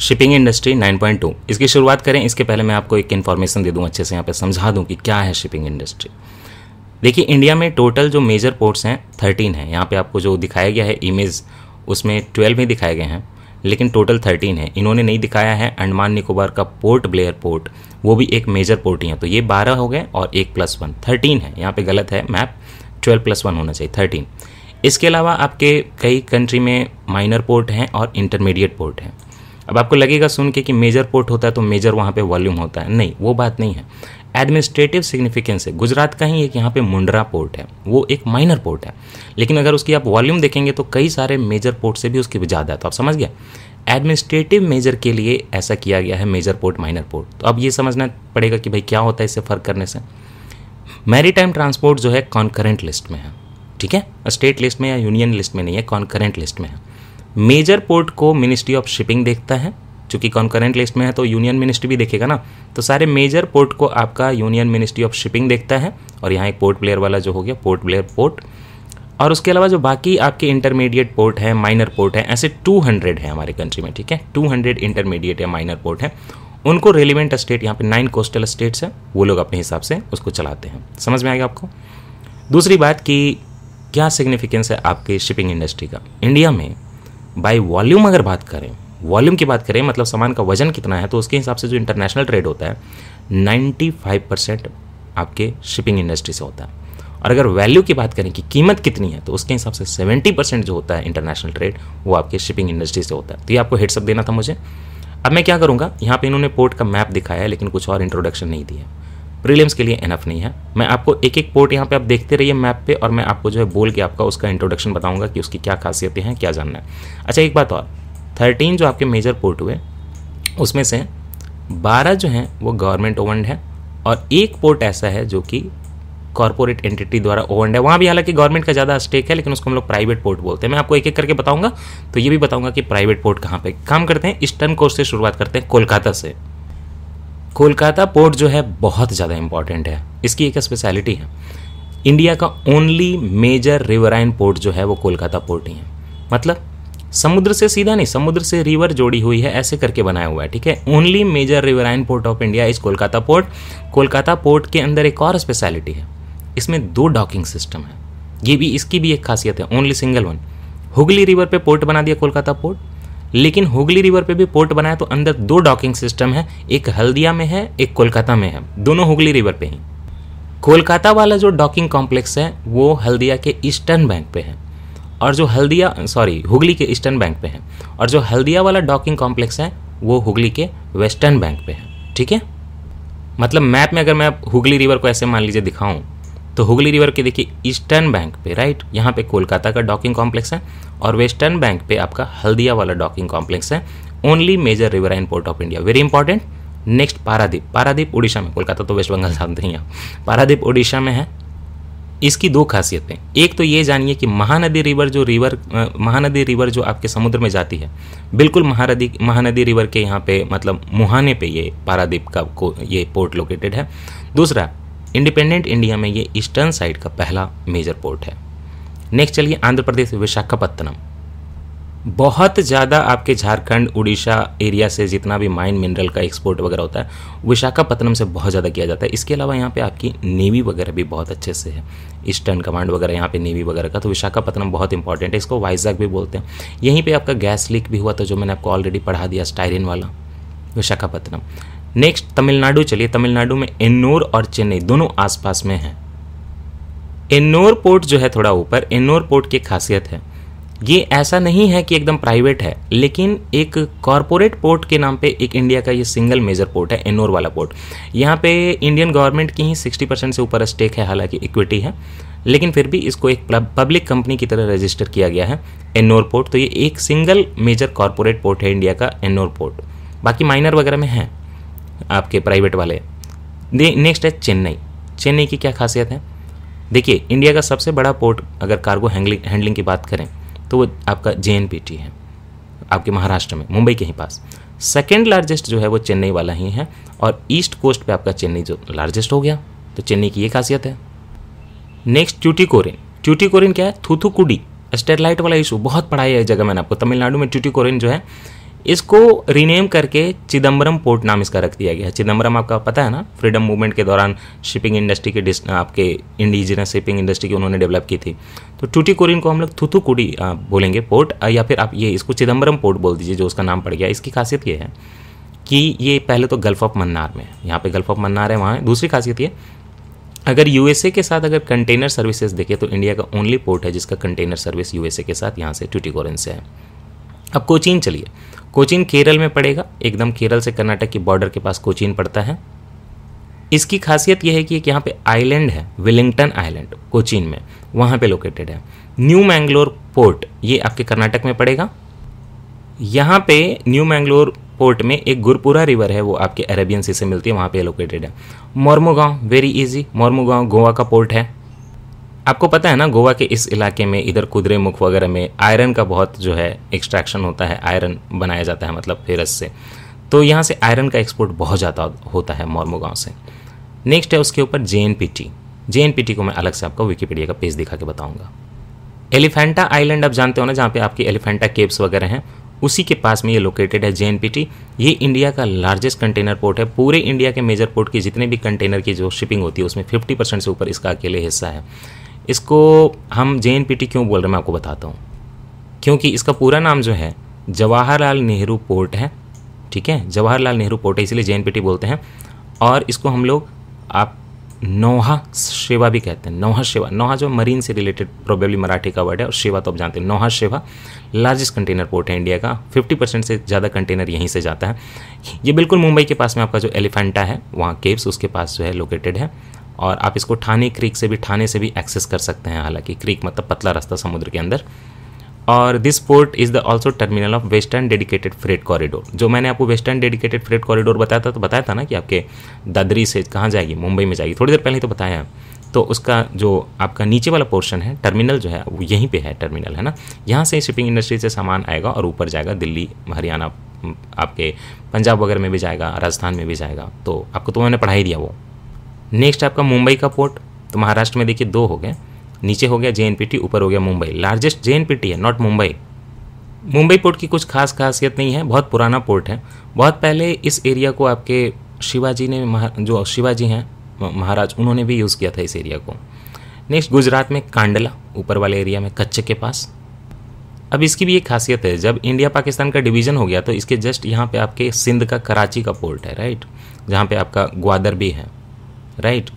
Shipping industry 9.2 इसकी शुरुआत करें इसके पहले मैं आपको एक इन्फॉर्मेशन दे दूं अच्छे से यहाँ पे समझा दूं कि क्या है शिपिंग इंडस्ट्री देखिए इंडिया में टोटल जो मेजर पोर्ट्स हैं थर्टीन हैं यहाँ पे आपको जो दिखाया गया है इमेज उसमें ट्वेल्व ही दिखाए गए हैं लेकिन टोटल थर्टीन है इन्होंने नहीं दिखाया है अंडमान निकोबार का पोर्ट ब्लेयर पोर्ट वो भी एक मेजर पोर्ट ही है तो ये बारह हो गए और एक प्लस वन थर्टीन है यहाँ पर गलत है मैप ट्वेल्व प्लस वन होना चाहिए थर्टीन इसके अलावा आपके कई कंट्री में माइनर पोर्ट हैं और इंटरमीडिएट पोर्ट हैं अब आपको लगेगा सुन के कि मेजर पोर्ट होता है तो मेजर वहाँ पे वॉल्यूम होता है नहीं वो बात नहीं है एडमिनिस्ट्रेटिव सिग्निफिकेंस है गुजरात का ही एक यहाँ पे मुंडरा पोर्ट है वो एक माइनर पोर्ट है लेकिन अगर उसकी आप वॉल्यूम देखेंगे तो कई सारे मेजर पोर्ट से भी उसकी ज़्यादा है तो आप समझ गया एडमिनिस्ट्रेटिव मेजर के लिए ऐसा किया गया है मेजर पोर्ट माइनर पोर्ट तो अब ये समझना पड़ेगा कि भाई क्या होता है इससे फ़र्क करने से मैरीटाइम ट्रांसपोर्ट जो है कॉन्करेंट लिस्ट में है ठीक है स्टेट लिस्ट में या यूनियन लिस्ट में नहीं है कॉन्करेंट लिस्ट में है मेजर पोर्ट को मिनिस्ट्री ऑफ शिपिंग देखता है चूँकि कॉन्करेंट लिस्ट में है तो यूनियन मिनिस्ट्री भी देखेगा ना तो सारे मेजर पोर्ट को आपका यूनियन मिनिस्ट्री ऑफ शिपिंग देखता है और यहाँ एक पोर्ट प्लेयर वाला जो हो गया पोर्ट प्लेयर पोर्ट और उसके अलावा जो बाकी आपके इंटरमीडिएट पोर्ट हैं माइनर पोर्ट हैं ऐसे 200 है हमारे कंट्री में ठीक है 200 इंटरमीडिएट या माइनर पोर्ट हैं उनको रेलिवेंट स्टेट यहाँ पे नाइन कोस्टल स्टेट्स हैं वो लोग अपने हिसाब से उसको चलाते हैं समझ में आएगा आपको दूसरी बात कि क्या सिग्निफिकेंस है आपके शिपिंग इंडस्ट्री का इंडिया में बाय वॉल्यूम अगर बात करें वॉल्यूम की बात करें मतलब सामान का वजन कितना है तो उसके हिसाब से जो इंटरनेशनल ट्रेड होता है 95 परसेंट आपके शिपिंग इंडस्ट्री से होता है और अगर वैल्यू की बात करें कि कीमत कितनी है तो उसके हिसाब से 70 परसेंट जो होता है इंटरनेशनल ट्रेड वो आपके शिपिंग इंडस्ट्री से होता है तो ये आपको हेडसअप देना था मुझे अब मैं क्या करूँगा यहाँ पर इन्होंने पोर्ट का मैप दिखाया है लेकिन कुछ और इंट्रोडक्शन नहीं दिया प्रीलिम्स के लिए एनफ नहीं है मैं आपको एक एक पोर्ट यहाँ पे आप देखते रहिए मैप पे और मैं आपको जो है बोल के आपका उसका इंट्रोडक्शन बताऊंगा कि उसकी क्या खासियतें हैं क्या जानना है अच्छा एक बात और थर्टीन जो आपके मेजर पोर्ट हुए उसमें से बारह जो हैं वो गवर्नमेंट ओवंड है और एक पोर्ट ऐसा है जो कि कॉरपोरेट एंटिटी द्वारा ओवंड है वहाँ भी हालांकि गवर्नमेंट का ज़्यादा स्टेक है लेकिन उसको हम लोग प्राइवेट पोर्ट बोलते हैं मैं आपको एक एक करके बताऊंगा तो ये भी बताऊंगा कि प्राइवेट पोर्ट कहाँ पे काम करते हैं ईस्टर्न कोर्स से शुरुआत करते हैं कोलकाता से कोलकाता पोर्ट जो है बहुत ज़्यादा इंपॉर्टेंट है इसकी एक स्पेशलिटी है इंडिया का ओनली मेजर रिवराइन पोर्ट जो है वो कोलकाता पोर्ट ही है मतलब समुद्र से सीधा नहीं समुद्र से रिवर जोड़ी हुई है ऐसे करके बनाया हुआ है ठीक है only major riverine port of India is Kolkata port Kolkata port के अंदर एक और स्पेशलिटी है इसमें दो डॉकिंग सिस्टम है ये भी इसकी भी एक खासियत है only single one Hooghly river पे पोर्ट बना दिया कोलकाता पोर्ट लेकिन हुगली रिवर पे भी पोर्ट बनाया तो अंदर दो डॉकिंग सिस्टम है एक हल्दिया में है एक कोलकाता में है दोनों हुगली रिवर पे ही कोलकाता वाला जो डॉकिंग कॉम्प्लेक्स है वो हल्दिया के ईस्टर्न बैंक पे है और जो हल्दिया सॉरी हुगली के ईस्टर्न बैंक पे है और जो हल्दिया वाला डॉकिंग कॉम्प्लेक्स है वो हुगली के वेस्टर्न बैंक पे है ठीक है मतलब मैप में अगर मैं हुगली रिवर को ऐसे मान लीजिए दिखाऊं तो हुगली रिवर के देखिए ईस्टर्न बैंक पे राइट यहाँ पे कोलकाता का डॉकिंग कॉम्प्लेक्स है और वेस्टर्न बैंक पे आपका हल्दिया वाला डॉकिंग कॉम्प्लेक्स है only major river and port of India very important next Paradip Paradip Orissa में कोलकाता तो वेस्ट बंगाल जानते हैं पारादीप उड़ीसा में है इसकी दो खासियतें एक तो ये जानिए कि महानदी रिवर जो रिवर महानदी रिवर जो आपके समुद्र में जाती है बिल्कुल महानदी महानदी रिवर के यहाँ पे मतलब मुहाने पे ये पारादीप का को ये पोर्ट लोकेटेड है दूसरा इंडिपेंडेंट इंडिया में ये ईस्टर्न साइड का पहला मेजर पोर्ट है नेक्स्ट चलिए आंध्र प्रदेश विशाखापत्तनम बहुत ज़्यादा आपके झारखंड उड़ीसा एरिया से जितना भी माइन मिनरल का एक्सपोर्ट वगैरह होता है विशाखापत्तनम से बहुत ज़्यादा किया जाता है इसके अलावा यहाँ पे आपकी नेवी वगैरह भी बहुत अच्छे से है ईस्टर्न कमांड वगैरह यहाँ पे नेवी वगैरह का तो विशाखापत्तनम बहुत इंपॉर्टेंट है इसको वाइजैक भी बोलते हैं यहीं पर आपका गैस लीक भी हुआ था जो मैंने आपको ऑलरेडी पढ़ा दिया स्टायरिन वाला विशाखापत्तनम नेक्स्ट तमिलनाडु चलिए तमिलनाडु में एन्नोर और चेन्नई दोनों आसपास में हैं एन्नोर पोर्ट जो है थोड़ा ऊपर एन्नोर पोर्ट की खासियत है ये ऐसा नहीं है कि एकदम प्राइवेट है लेकिन एक कॉरपोरेट पोर्ट के नाम पे एक इंडिया का ये सिंगल मेजर पोर्ट है एन्नोर वाला पोर्ट यहाँ पे इंडियन गवर्नमेंट की ही 60 परसेंट से ऊपर स्टेक है हालांकि इक्विटी है लेकिन फिर भी इसको एक पब्लिक कंपनी की तरह रजिस्टर किया गया है एन्नोर पोर्ट तो ये एक सिंगल मेजर कॉरपोरेट पोर्ट है इंडिया का एन्नोर पोर्ट बाकी माइनर वगैरह में है आपके प्राइवेट वाले नेक्स्ट है चेन्नई चेन्नई की क्या खासियत है देखिए इंडिया का सबसे बड़ा पोर्ट अगर कार्गो हैंडलिंग की बात करें तो वो आपका जे है आपके महाराष्ट्र में मुंबई के ही पास सेकेंड लार्जेस्ट जो है वो चेन्नई वाला ही है और ईस्ट कोस्ट पे आपका चेन्नई जो लार्जेस्ट हो गया तो चेन्नई की ये खासियत है नेक्स्ट ट्यूटिकोरिन ट्यूटिकोरिन क्या है थूथुकुडी स्टेरलाइट वाला इशू बहुत पढ़ाया है जगह मैंने आपको तमिलनाडु में ट्यूटिकोरिन जो है इसको रीनेम करके चिदम्बरम पोर्ट नाम इसका रख दिया गया है चिदम्बरम आपका पता है ना फ्रीडम मूवमेंट के दौरान शिपिंग इंडस्ट्री के आपके इंडिजिनस शिपिंग इंडस्ट्री की उन्होंने डेवलप की थी तो टूटीकोरिन को हम लोग थुथुकुडी बोलेंगे पोर्ट या फिर आप ये इसको चिदम्बरम पोर्ट बोल दीजिए जो उसका नाम पड़ गया इसकी खासियत ये है कि ये पहले तो गल्फ ऑफ मन्नार में है यहाँ पे गल्फ ऑफ मन्नार है वहाँ दूसरी खासियत ये अगर यूएसए के साथ अगर कंटेनर सर्विसेज देखें तो इंडिया का ओनली पोर्ट है जिसका कंटेनर सर्विस यूएसए के साथ यहाँ से ट्यूटिकोरन से है अब कोचीन चलिए कोचीन केरल में पड़ेगा एकदम केरल से कर्नाटक की बॉर्डर के पास कोचीन पड़ता है इसकी खासियत यह है कि एक यहाँ पे आइलैंड है विलिंगटन आइलैंड कोचीन में वहाँ पे लोकेटेड है न्यू मैंगलोर पोर्ट ये आपके कर्नाटक में पड़ेगा यहाँ पे न्यू मैंगलोर पोर्ट में एक गुरपुरा रिवर है वो आपके अरेबियन सी से मिलती है वहाँ पे लोकेटेड है मोरमोगाँव वेरी इजी मोरमोगाँव गोवा का पोर्ट है आपको पता है ना गोवा के इस इलाके में इधर कुदरे मुख वगैरह में आयरन का बहुत जो है एक्सट्रैक्शन होता है आयरन बनाया जाता है मतलब फेरस से तो यहाँ से आयरन का एक्सपोर्ट बहुत ज़्यादा होता है मोरमो गाँव से नेक्स्ट है उसके ऊपर J N P T J N P T को मैं अलग से आपको विकीपीडिया का पेज दिखा के बताऊँगा एलिफेंटा आइलैंड आप जानते हो ना जहाँ पे आपके एलिफेंटा केव्स वगैरह हैं उसी के पास में ये लोकेटेड है जे ये इंडिया का लार्जेस्ट कंटेनर पोर्ट है पूरे इंडिया के मेजर पोर्ट की जितने भी कंटेनर की जो शिपिंग होती है उसमें 50 परसेंट से ऊपर इसका अकेले हिस्सा है इसको हम जे क्यों बोल रहे हैं मैं आपको बताता हूँ क्योंकि इसका पूरा नाम जो है जवाहरलाल नेहरू पोर्ट है ठीक है जवाहरलाल नेहरू पोर्ट है इसलिए जे बोलते हैं और इसको हम लोग आप नोहा सेवा भी कहते हैं नोहा सेवा नोहा जो मरीन से रिलेटेड प्रोबेबली मराठी का वर्ड है और सेवा तो आप जानते हैं Nhava Sheva largest container port है इंडिया का 50 परसेंट से ज़्यादा कंटेनर यहीं से जाता है ये बिल्कुल मुंबई के पास में आपका जो एलिफेंटा है वहाँ केव्स उसके पास जो है लोकेटेड है और आप इसको ठाणे क्रीक से भी ठाणे से भी एक्सेस कर सकते हैं हालांकि क्रीक मतलब पतला रास्ता समुद्र के अंदर और this port is the also terminal of western dedicated freight corridor जो मैंने आपको वेस्टर्न डेडिकेटेड फ्रेट कॉरिडोर बताया था तो बताया था ना कि आपके दादरी से कहाँ जाएगी मुंबई में जाएगी थोड़ी देर पहले ही तो बताया तो उसका जो आपका नीचे वाला पोर्शन है टर्मिनल जो है वो यहीं पे है टर्मिनल है ना यहाँ से शिपिंग इंडस्ट्री से सामान आएगा और ऊपर जाएगा दिल्ली हरियाणा आपके पंजाब वगैरह में भी जाएगा राजस्थान में भी जाएगा तो आपको तो मैंने पढ़ाई दिया वो नेक्स्ट आपका मुंबई का पोर्ट तो महाराष्ट्र में देखिए दो हो गए नीचे हो गया जे ऊपर हो गया मुंबई लार्जेस्ट जे है नॉट मुंबई मुंबई पोर्ट की कुछ खास खासियत नहीं है बहुत पुराना पोर्ट है बहुत पहले इस एरिया को आपके शिवाजी ने जो शिवाजी हैं महाराज उन्होंने भी यूज़ किया था इस एरिया को नेक्स्ट गुजरात में कांडला ऊपर वाले एरिया में कच्चे के पास अब इसकी भी एक खासियत है जब इंडिया पाकिस्तान का डिवीज़न हो गया तो इसके जस्ट यहाँ पे आपके सिंध का कराची का पोर्ट है राइट जहाँ पे आपका ग्वादर भी है right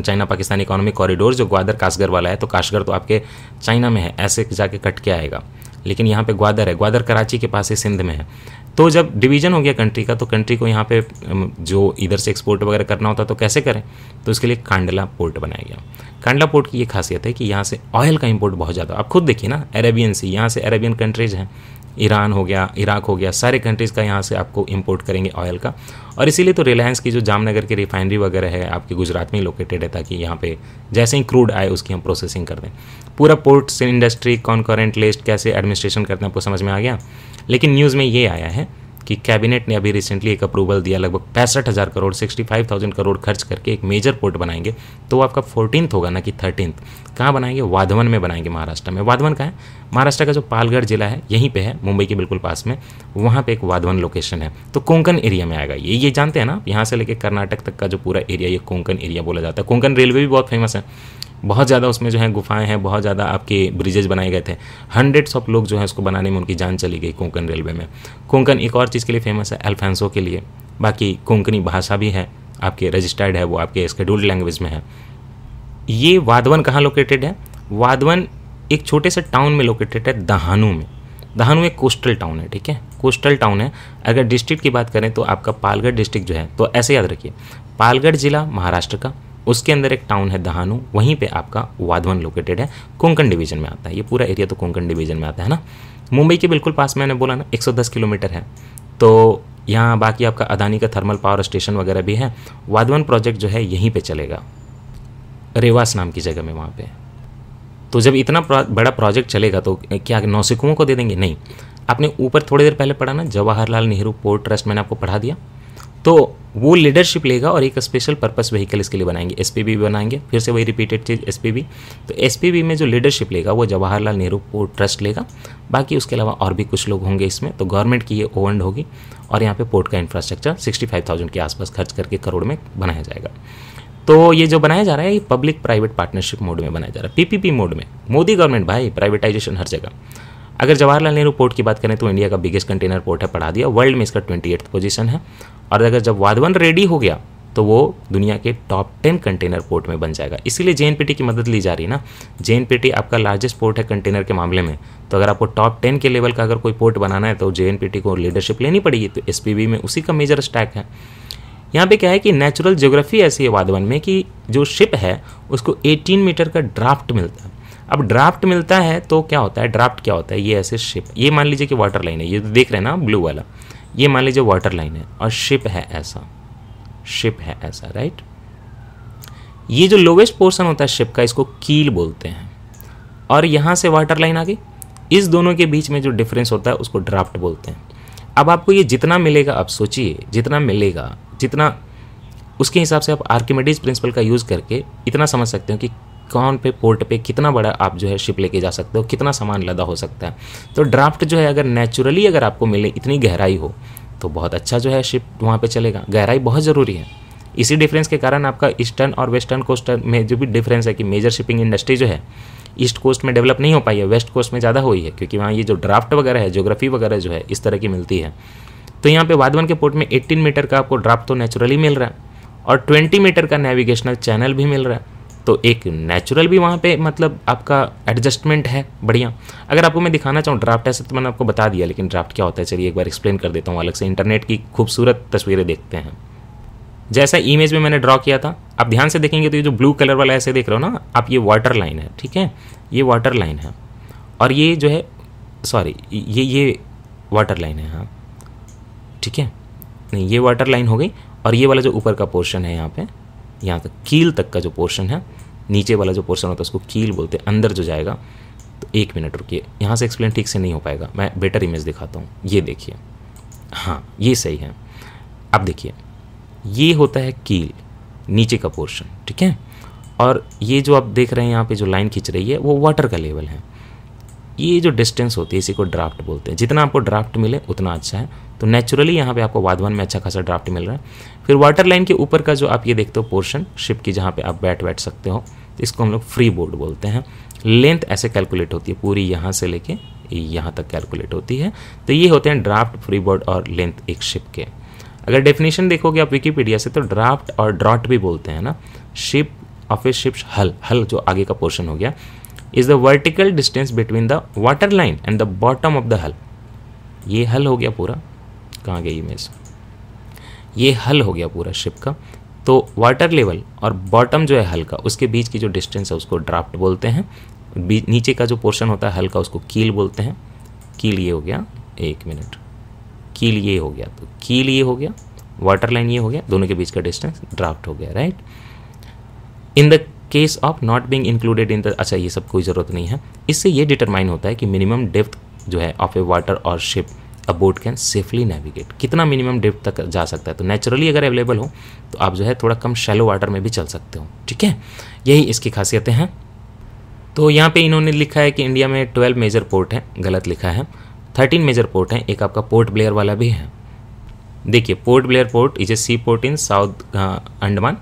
China Pakistan economic corridor जो ग्वादर काशगर वाला है तो काशगर तो आपके चाइना में है ऐसे जाके कट के आएगा लेकिन यहाँ पे ग्वादर है ग्वादर कराची के पास ही सिंध में है तो जब डिवीजन हो गया कंट्री का तो कंट्री को यहाँ पे जो इधर से एक्सपोर्ट वगैरह करना होता तो कैसे करें तो इसके लिए कांडला पोर्ट बनाया गया कांडला पोर्ट की ये खासियत है कि यहाँ से ऑयल का इम्पोर्ट बहुत ज़्यादा आप खुद देखिए ना अरेबियन से यहाँ से अरेबियन कंट्रीज हैं ईरान हो गया इराक हो गया सारे कंट्रीज़ का यहाँ से आपको इम्पोर्ट करेंगे ऑयल का और इसीलिए तो रिलायंस की जो जामनगर की रिफाइनरी वगैरह है आपके गुजरात में लोकेटेड है ताकि यहाँ पे जैसे ही क्रूड आए उसकी हम प्रोसेसिंग कर दें पूरा पोर्ट्स इंडस्ट्री कॉन्करेंट लिस्ट कैसे एडमिनिस्ट्रेशन करते हैं आपको समझ में आ गया लेकिन न्यूज़ में ये आया है कि कैबिनेट ने अभी रिसेंटली एक अप्रूवल दिया लगभग पैंसठ हज़ार crore sixty five thousand crore खर्च करके एक मेजर पोर्ट बनाएंगे तो आपका फोर्टीनथ होगा ना कि थर्टीनथ कहाँ बनाएंगे वाधवन में बनाएंगे महाराष्ट्र में वाधवन कहाँ है महाराष्ट्र का जो पालगढ़ जिला है यहीं पे है मुंबई के बिल्कुल पास में वहाँ पे एक वाधवन लोकेशन है तो कोंकण एरिया में आएगा ये ये जानते हैं ना यहाँ से लेकर कर्नाटक तक का जो पूरा एरिया ये कोंकण एरिया बोला जाता है कोंकण रेलवे भी बहुत फेमस है बहुत ज़्यादा उसमें जो है गुफाएं हैं बहुत ज़्यादा आपके ब्रिजेज बनाए गए थे हंड्रेड्स ऑफ लोग जो है उसको बनाने में उनकी जान चली गई कोंकण रेलवे में कोंकण एक और चीज़ के लिए फेमस है एल्फेंसो के लिए बाकी कोंकणी भाषा भी है आपके रजिस्टर्ड है वो आपके स्केड्यूल्ड लैंग्वेज में है ये वाधवन कहाँ लोकेटेड है वाधवन एक छोटे से टाउन में लोकेटेड है दहानू में दहानू एक कोस्टल टाउन है ठीक है कोस्टल टाउन है अगर डिस्ट्रिक्ट की बात करें तो आपका पालगढ़ डिस्ट्रिक्ट जो है तो ऐसे याद रखिए पालगढ़ ज़िला महाराष्ट्र का उसके अंदर एक टाउन है दहानू वहीं पे आपका वाधवन लोकेटेड है कोंकण डिवीजन में आता है ये पूरा एरिया तो कोंकण डिवीजन में आता है ना मुंबई के बिल्कुल पास मैंने बोला ना 110 किलोमीटर है तो यहाँ बाकी आपका अदानी का थर्मल पावर स्टेशन वगैरह भी है वाधवन प्रोजेक्ट जो है यहीं पर चलेगा रेवास नाम की जगह में वहाँ पर तो जब इतना बड़ा प्रोजेक्ट चलेगा तो क्या नौसिकुओं को दे देंगे नहीं आपने ऊपर थोड़ी देर पहले पढ़ा ना जवाहरलाल नेहरू पोर्ट ट्रस्ट मैंने आपको पढ़ा दिया तो वो लीडरशिप लेगा और एक स्पेशल पर्पस व्हीकल इसके लिए बनाएंगे एस भी बनाएंगे फिर से वही रिपीटेड चीज़ एस तो एस में जो लीडरशिप लेगा वो जवाहरलाल नेहरू को ट्रस्ट लेगा बाकी उसके अलावा और भी कुछ लोग होंगे इसमें तो गवर्नमेंट की ये ओवंड होगी और यहाँ पे पोर्ट का इंफ्रास्ट्रक्चर 65,000 के आसपास खर्च करके करोड़ में बनाया जाएगा तो ये जो बनाया जा रहा है ये पब्लिक प्राइवेट पार्टनरशिप मोड में बनाया जा रहा है पीपीपी मोड में मोदी गवर्नमेंट भाई प्राइवेटाइजेशन हर जगह अगर जवाहरलाल नेहरू पोर्ट की बात करें तो इंडिया का बिगेस्ट कंटेनर पोर्ट है पढ़ा दिया वर्ल्ड में इसका ट्वेंटी पोजीशन है और अगर जब वाधवन रेडी हो गया तो वो दुनिया के टॉप टेन कंटेनर पोर्ट में बन जाएगा इसीलिए जे की मदद ली जा रही है ना जे आपका लार्जेस्ट पोर्ट है कंटेनर के मामले में तो अगर आपको टॉप टेन के लेवल का अगर कोई पोर्ट बनाना है तो जे को लीडरशिप लेनी पड़ेगी तो एस में उसी का मेजर स्टैक है यहाँ पे क्या है कि नेचुरल ज्योग्राफी ऐसी है वादवन में कि जो शिप है उसको 18 मीटर का ड्राफ्ट मिलता है अब ड्राफ्ट मिलता है तो क्या होता है ड्राफ्ट क्या होता है ये ऐसे शिप ये मान लीजिए कि वाटर लाइन है ये तो देख रहे हैं ना ब्लू वाला ये मान लीजिए वाटर लाइन है और शिप है ऐसा शिप है ऐसा राइट ये जो लोवेस्ट पोर्शन होता है शिप का इसको कील बोलते हैं और यहाँ से वाटर लाइन आ गई इस दोनों के बीच में जो डिफरेंस होता है उसको ड्राफ्ट बोलते हैं अब आपको ये जितना मिलेगा आप सोचिए जितना मिलेगा जितना उसके हिसाब से आप आर्किमेडीज प्रिंसिपल का यूज़ करके इतना समझ सकते हो कि कौन पे पोर्ट पे कितना बड़ा आप जो है शिप लेके जा सकते हो कितना सामान लदा हो सकता है तो ड्राफ्ट जो है अगर नेचुरली अगर आपको मिले इतनी गहराई हो तो बहुत अच्छा जो है शिप वहाँ पर चलेगा गहराई बहुत ज़रूरी है इसी डिफरेंस के कारण आपका ईस्टर्न और वेस्टर्न कोस्ट में जो भी डिफरेंस है कि मेजर शिपिंग इंडस्ट्री जो है ईस्ट कोस्ट में डेवलप नहीं हो पाई है वेस्ट कोस्ट में ज़्यादा हुई है क्योंकि वहाँ ये जो ड्राफ्ट वगैरह है जोग्राफी वगैरह जो है इस तरह की मिलती है तो यहाँ पे वाधवन के पोर्ट में 18 मीटर का आपको ड्राफ्ट तो नेचुरली मिल रहा है और 20 मीटर का नेविगेशनल चैनल भी मिल रहा है तो एक नेचुरल भी वहाँ पे मतलब आपका एडजस्टमेंट है बढ़िया अगर आपको मैं दिखाना चाहूँ ड्राफ्ट ऐसे तो मैंने आपको बता दिया लेकिन ड्राफ्ट क्या होता है चलिए एक बार एक्सप्लेन कर देता हूँ अलग से इंटरनेट की खूबसूरत तस्वीरें देखते हैं जैसा इमेज में मैंने ड्रॉ किया था आप ध्यान से देखेंगे तो ये जो ब्लू कलर वाला ऐसे देख रहे हो ना आप ये वाटर लाइन है ठीक है ये वाटर लाइन है और ये जो है सॉरी ये ये वाटर लाइन है हाँ ठीक है नहीं ये वाटर लाइन हो गई और ये वाला जो ऊपर का पोर्शन है यहाँ पे यहाँ तक कील तक का जो पोर्शन है नीचे वाला जो पोर्शन होता है उसको कील बोलते हैं अंदर जो जाएगा तो एक मिनट रुकिए यहाँ से एक्सप्लेन ठीक से नहीं हो पाएगा मैं बेटर इमेज दिखाता हूँ ये देखिए हाँ ये सही है अब देखिए ये होता है कील नीचे का पोर्शन ठीक है और ये जो आप देख रहे हैं यहाँ पे जो लाइन खींच रही है वो वाटर का लेवल है ये जो डिस्टेंस होती है इसी को ड्राफ्ट बोलते हैं जितना आपको ड्राफ्ट मिले उतना अच्छा है तो नेचुरली यहाँ पे आपको वाधवन में अच्छा खासा ड्राफ्ट मिल रहा है फिर वाटर लाइन के ऊपर का जो आप ये देखते हो पोर्शन शिप की जहाँ पे आप बैठ बैठ सकते हो इसको हम लोग फ्री बोर्ड बोलते हैं लेंथ ऐसे कैलकुलेट होती है पूरी यहाँ से लेके यहाँ तक कैलकुलेट होती है तो ये होते हैं ड्राफ्ट फ्री बोर्ड और लेंथ एक शिप के अगर डेफिनेशन देखोगे आप विकीपीडिया से तो ड्राफ्ट और ड्रॉट भी बोलते हैं ना शिप ऑफ ए शिप्स हल हल जो आगे का पोर्शन हो गया is the vertical distance between the water line and the bottom of the hull ये हल हो गया पूरा कहाँ गई इसमें ये हल हो गया पूरा शिप का तो वाटर लेवल और बॉटम जो है हल का उसके बीच की जो डिस्टेंस है उसको ड्राफ्ट बोलते हैं नीचे का जो पोर्शन होता है हल का उसको कील बोलते हैं कील ये हो गया एक मिनट कील ये हो गया तो कील ये हो गया वाटर लाइन ये हो गया दोनों के बीच का डिस्टेंस ड्राफ्ट हो गया right in the case of not being included in the अच्छा ये सब कोई ज़रूरत नहीं है इससे ये डिटरमाइन होता है कि मिनिमम डेप्थ जो है ऑफ ए वाटर और ship a boat can safely navigate कितना मिनिमम डेप्थ तक जा सकता है तो नेचुरली अगर अवेलेबल हो तो आप जो है थोड़ा कम शैलो वाटर में भी चल सकते हो ठीक है यही इसकी खासियतें हैं तो यहाँ पे इन्होंने लिखा है कि इंडिया में ट्वेल्व मेजर पोर्ट हैं गलत लिखा है थर्टीन मेजर पोर्ट हैं एक आपका पोर्ट ब्लेयर वाला भी है देखिए Port Blair port is a sea port in south Andaman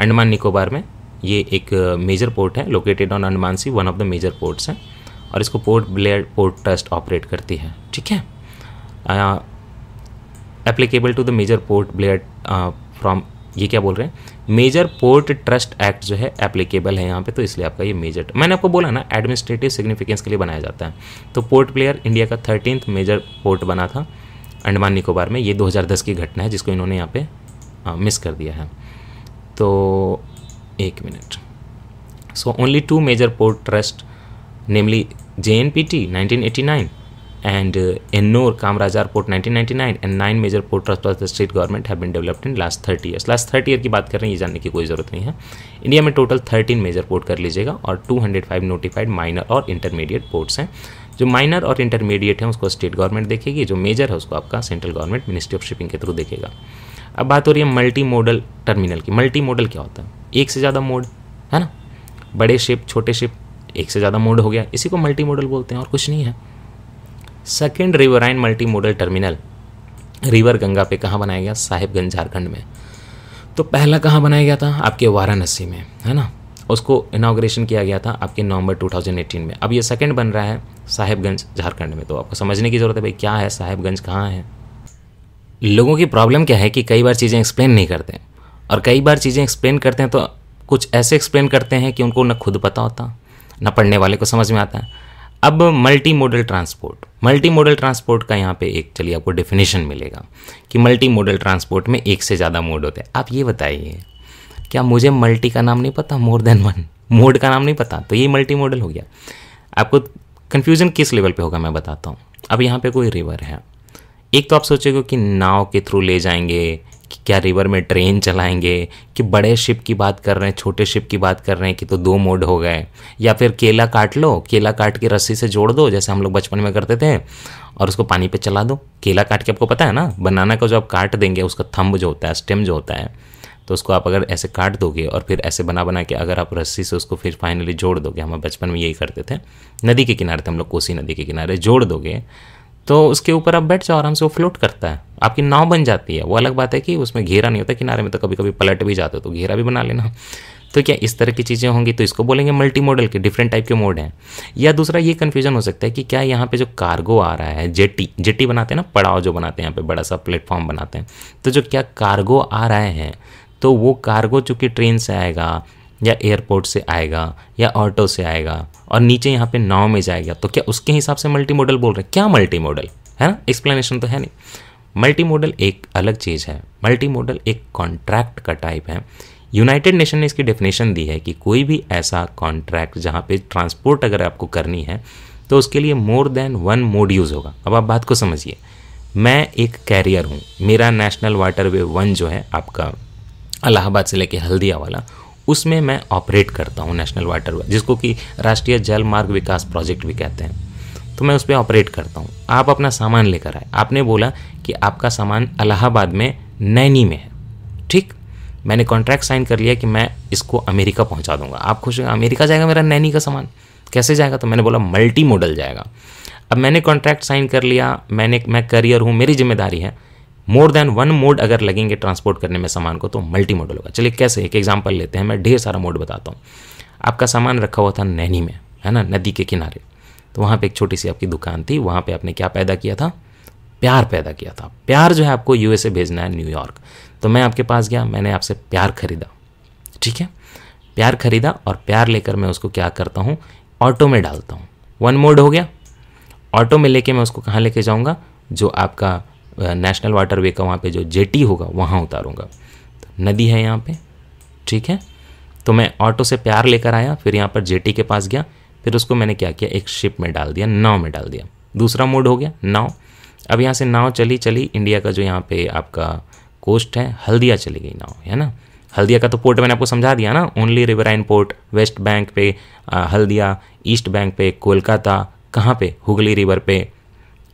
Andaman Nicobar में ये एक मेजर uh, पोर्ट है located on Andaman sea one of the major ports हैं और इसको Port Blair port trust operate करती है ठीक है applicable to the major Port Blair from ये क्या बोल रहे हैं मेजर पोर्ट ट्रस्ट एक्ट जो है एप्लीकेबल है यहाँ पे तो इसलिए आपका ये मेजर मैंने आपको बोला ना एडमिनिस्ट्रेटिव सिग्निफिकेंस के लिए बनाया जाता है तो पोर्ट प्लेयर इंडिया का थर्टीन मेजर पोर्ट बना था अंडमान निकोबार में ये 2010 की घटना है जिसको इन्होंने यहाँ पे आ, uh, मिस कर दिया है तो एक minute so only two major port trust namely J N P T nineteen eighty nine and uh, Ennore, Kamrajar Port 1999 and nine major port trusts by the state government have been developed in last 30 years. Last 30 year की बात कर रहे हैं ये जानने की कोई ज़रूरत नहीं है इंडिया में टोटल 13 मेजर पोर्ट कर लीजिएगा और 205 नोटिफाइड माइनर और इंटरमीडिएट पोर्ट्स हैं जो माइनर और इंटरमीडिएट हैं उसको स्टेट गवर्नमेंट देखेगी जो मेजर है उसको आपका central government ministry of shipping के थ्रू देखेगा अब बात हो रही है मल्टी मॉडल टर्मिनल की मल्टी मॉडल क्या होता है एक से ज़्यादा मोड है ना बड़े शिप छोटे शिप एक से ज़्यादा मोड हो गया इसी को मल्टी मॉडल बोलते हैं और कुछ नहीं है second riverine multi modal terminal river Ganga पे कहाँ बनाया गया साहिबगंज झारखंड में तो पहला कहाँ बनाया गया था आपके वाराणसी में है ना उसको इनाग्रेशन किया गया था आपके नवंबर 2018 में अब ये सेकेंड बन रहा है साहेबगंज झारखंड में तो आपको समझने की ज़रूरत है भाई क्या है साहेबगंज कहाँ है लोगों की प्रॉब्लम क्या है कि कई बार चीज़ें एक्सप्लेन नहीं करते और कई बार चीज़ें एक्सप्लेन करते हैं तो कुछ ऐसे एक्सप्लेन करते हैं कि उनको ना खुद पता होता ना पढ़ने वाले को समझ में आता है अब multi modal transport multi modal transport का यहाँ पे एक चलिए आपको डेफिनेशन मिलेगा कि मल्टी मॉडल ट्रांसपोर्ट में एक से ज़्यादा मोड होते हैं आप ये बताइए क्या मुझे मल्टी का नाम नहीं पता मोर देन वन मोड का नाम नहीं पता तो ये मल्टी मॉडल हो गया आपको कन्फ्यूज़न किस लेवल पे होगा मैं बताता हूँ अब यहाँ पे कोई रिवर है एक तो आप सोचेगे कि नाव के थ्रू ले जाएंगे कि क्या रिवर में ट्रेन चलाएंगे कि बड़े शिप की बात कर रहे हैं छोटे शिप की बात कर रहे हैं कि तो दो मोड हो गए या फिर केला काट लो केला काट के रस्सी से जोड़ दो जैसे हम लोग बचपन में करते थे और उसको पानी पे चला दो केला काट के आपको पता है ना बनाना का जो आप काट देंगे उसका थम्ब जो होता है स्टेम जो होता है तो उसको आप अगर ऐसे काट दोगे और फिर ऐसे बना बना के अगर आप रस्सी से उसको फिर फाइनली जोड़ दोगे हम बचपन में यही करते थे नदी के किनारे थे हम लोग कोसी नदी के किनारे जोड़ दोगे तो उसके ऊपर आप बैठ जाओ आराम से वो फ्लोट करता है आपकी नाव बन जाती है वो अलग बात है कि उसमें घेरा नहीं होता किनारे में तो कभी कभी पलट भी जाते हो तो घेरा भी बना लेना तो क्या इस तरह की चीज़ें होंगी तो इसको बोलेंगे मल्टी मॉडल के डिफरेंट टाइप के मोड हैं या दूसरा ये कन्फ्यूजन हो सकता है कि क्या यहाँ पे जो कार्गो आ रहा है जेटी जेटी बनाते हैं ना पड़ाव जो बनाते हैं यहाँ पे बड़ा सा प्लेटफॉर्म बनाते हैं तो जो क्या कार्गो आ रहे हैं तो वो कार्गो चूँकि ट्रेन से आएगा या एयरपोर्ट से आएगा या ऑटो से आएगा और नीचे यहाँ पे नाव में जाएगा तो क्या उसके हिसाब से मल्टी मॉडल बोल रहे हैं क्या मल्टी मॉडल है ना एक्सप्लेनेशन तो है नहीं मल्टी मॉडल एक अलग चीज़ है मल्टी मॉडल एक कॉन्ट्रैक्ट का टाइप है यूनाइटेड नेशन ने इसकी डेफिनेशन दी है कि कोई भी ऐसा कॉन्ट्रैक्ट जहाँ पे ट्रांसपोर्ट अगर आपको करनी है तो उसके लिए more than one mode use होगा अब आप बात को समझिए मैं एक कैरियर हूँ मेरा नेशनल वाटर वे वन जो है आपका अलाहाबाद से लेके हल्दिया वाला उसमें मैं ऑपरेट करता हूँ नेशनल वाटर जिसको कि राष्ट्रीय जल मार्ग विकास प्रोजेक्ट भी कहते हैं तो मैं उस पर ऑपरेट करता हूँ आप अपना सामान लेकर आए आपने बोला कि आपका सामान अलाहाबाद में नैनी में है ठीक मैंने कॉन्ट्रैक्ट साइन कर लिया कि मैं इसको अमेरिका पहुँचा दूंगा आप खुश होगा अमेरिका जाएगा मेरा नैनी का सामान कैसे जाएगा तो मैंने बोला मल्टी मॉडल जाएगा अब मैंने कॉन्ट्रैक्ट साइन कर लिया मैंने मैं करियर हूँ मेरी जिम्मेदारी है मोर देन वन मोड अगर लगेंगे ट्रांसपोर्ट करने में सामान को तो मल्टी मोडल होगा चलिए कैसे एक एग्जाम्पल लेते हैं मैं ढेर सारा मोड बताता हूँ आपका सामान रखा हुआ था नैनी में है ना नदी के किनारे तो वहाँ पे एक छोटी सी आपकी दुकान थी वहाँ पे आपने क्या पैदा किया था प्यार पैदा किया था प्यार जो है आपको यूएसए भेजना है न्यूयॉर्क तो मैं आपके पास गया मैंने आपसे प्यार खरीदा ठीक है प्यार खरीदा और प्यार लेकर मैं उसको क्या करता हूँ ऑटो में डालता हूँ वन मोड हो गया ऑटो में लेके मैं उसको कहाँ लेके जाऊँगा जो आपका नेशनल वाटर वे का वहाँ पे जो जेटी होगा वहाँ उतारूँगा तो नदी है यहाँ पे ठीक है तो मैं ऑटो से प्यार लेकर आया फिर यहाँ पर जेटी के पास गया फिर उसको मैंने क्या किया एक शिप में डाल दिया नाव में डाल दिया दूसरा मोड हो गया नाव अब यहाँ से नाव चली चली इंडिया का जो यहाँ पे आपका कोस्ट है हल्दिया चली गई नाव है ना हल्दिया का तो पोर्ट मैंने आपको समझा दिया ना only riverine port west bank पे हल्दिया ईस्ट बैंक पे कोलकाता कहाँ पे हुगली रिवर पे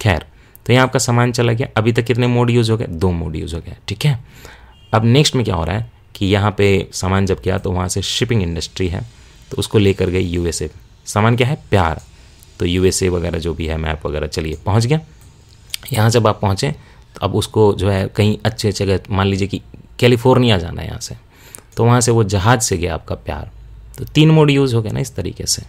खैर तो यहाँ आपका सामान चला गया अभी तक कितने मोड यूज़ हो गए दो मोड यूज़ हो गया ठीक है अब नेक्स्ट में क्या हो रहा है कि यहाँ पे सामान जब गया तो वहाँ से शिपिंग इंडस्ट्री है तो उसको लेकर गई यूएसए सामान क्या है प्यार तो यूएसए वगैरह जो भी है मैप वगैरह चलिए पहुँच गया यहाँ जब आप पहुँचें तो अब उसको जो है कहीं अच्छे अच्छे जगह मान लीजिए कि कैलिफोर्निया जाना है यहाँ से तो वहाँ से वो जहाज़ से गया आपका प्यार तो तीन मोड यूज़ हो गया ना इस तरीके से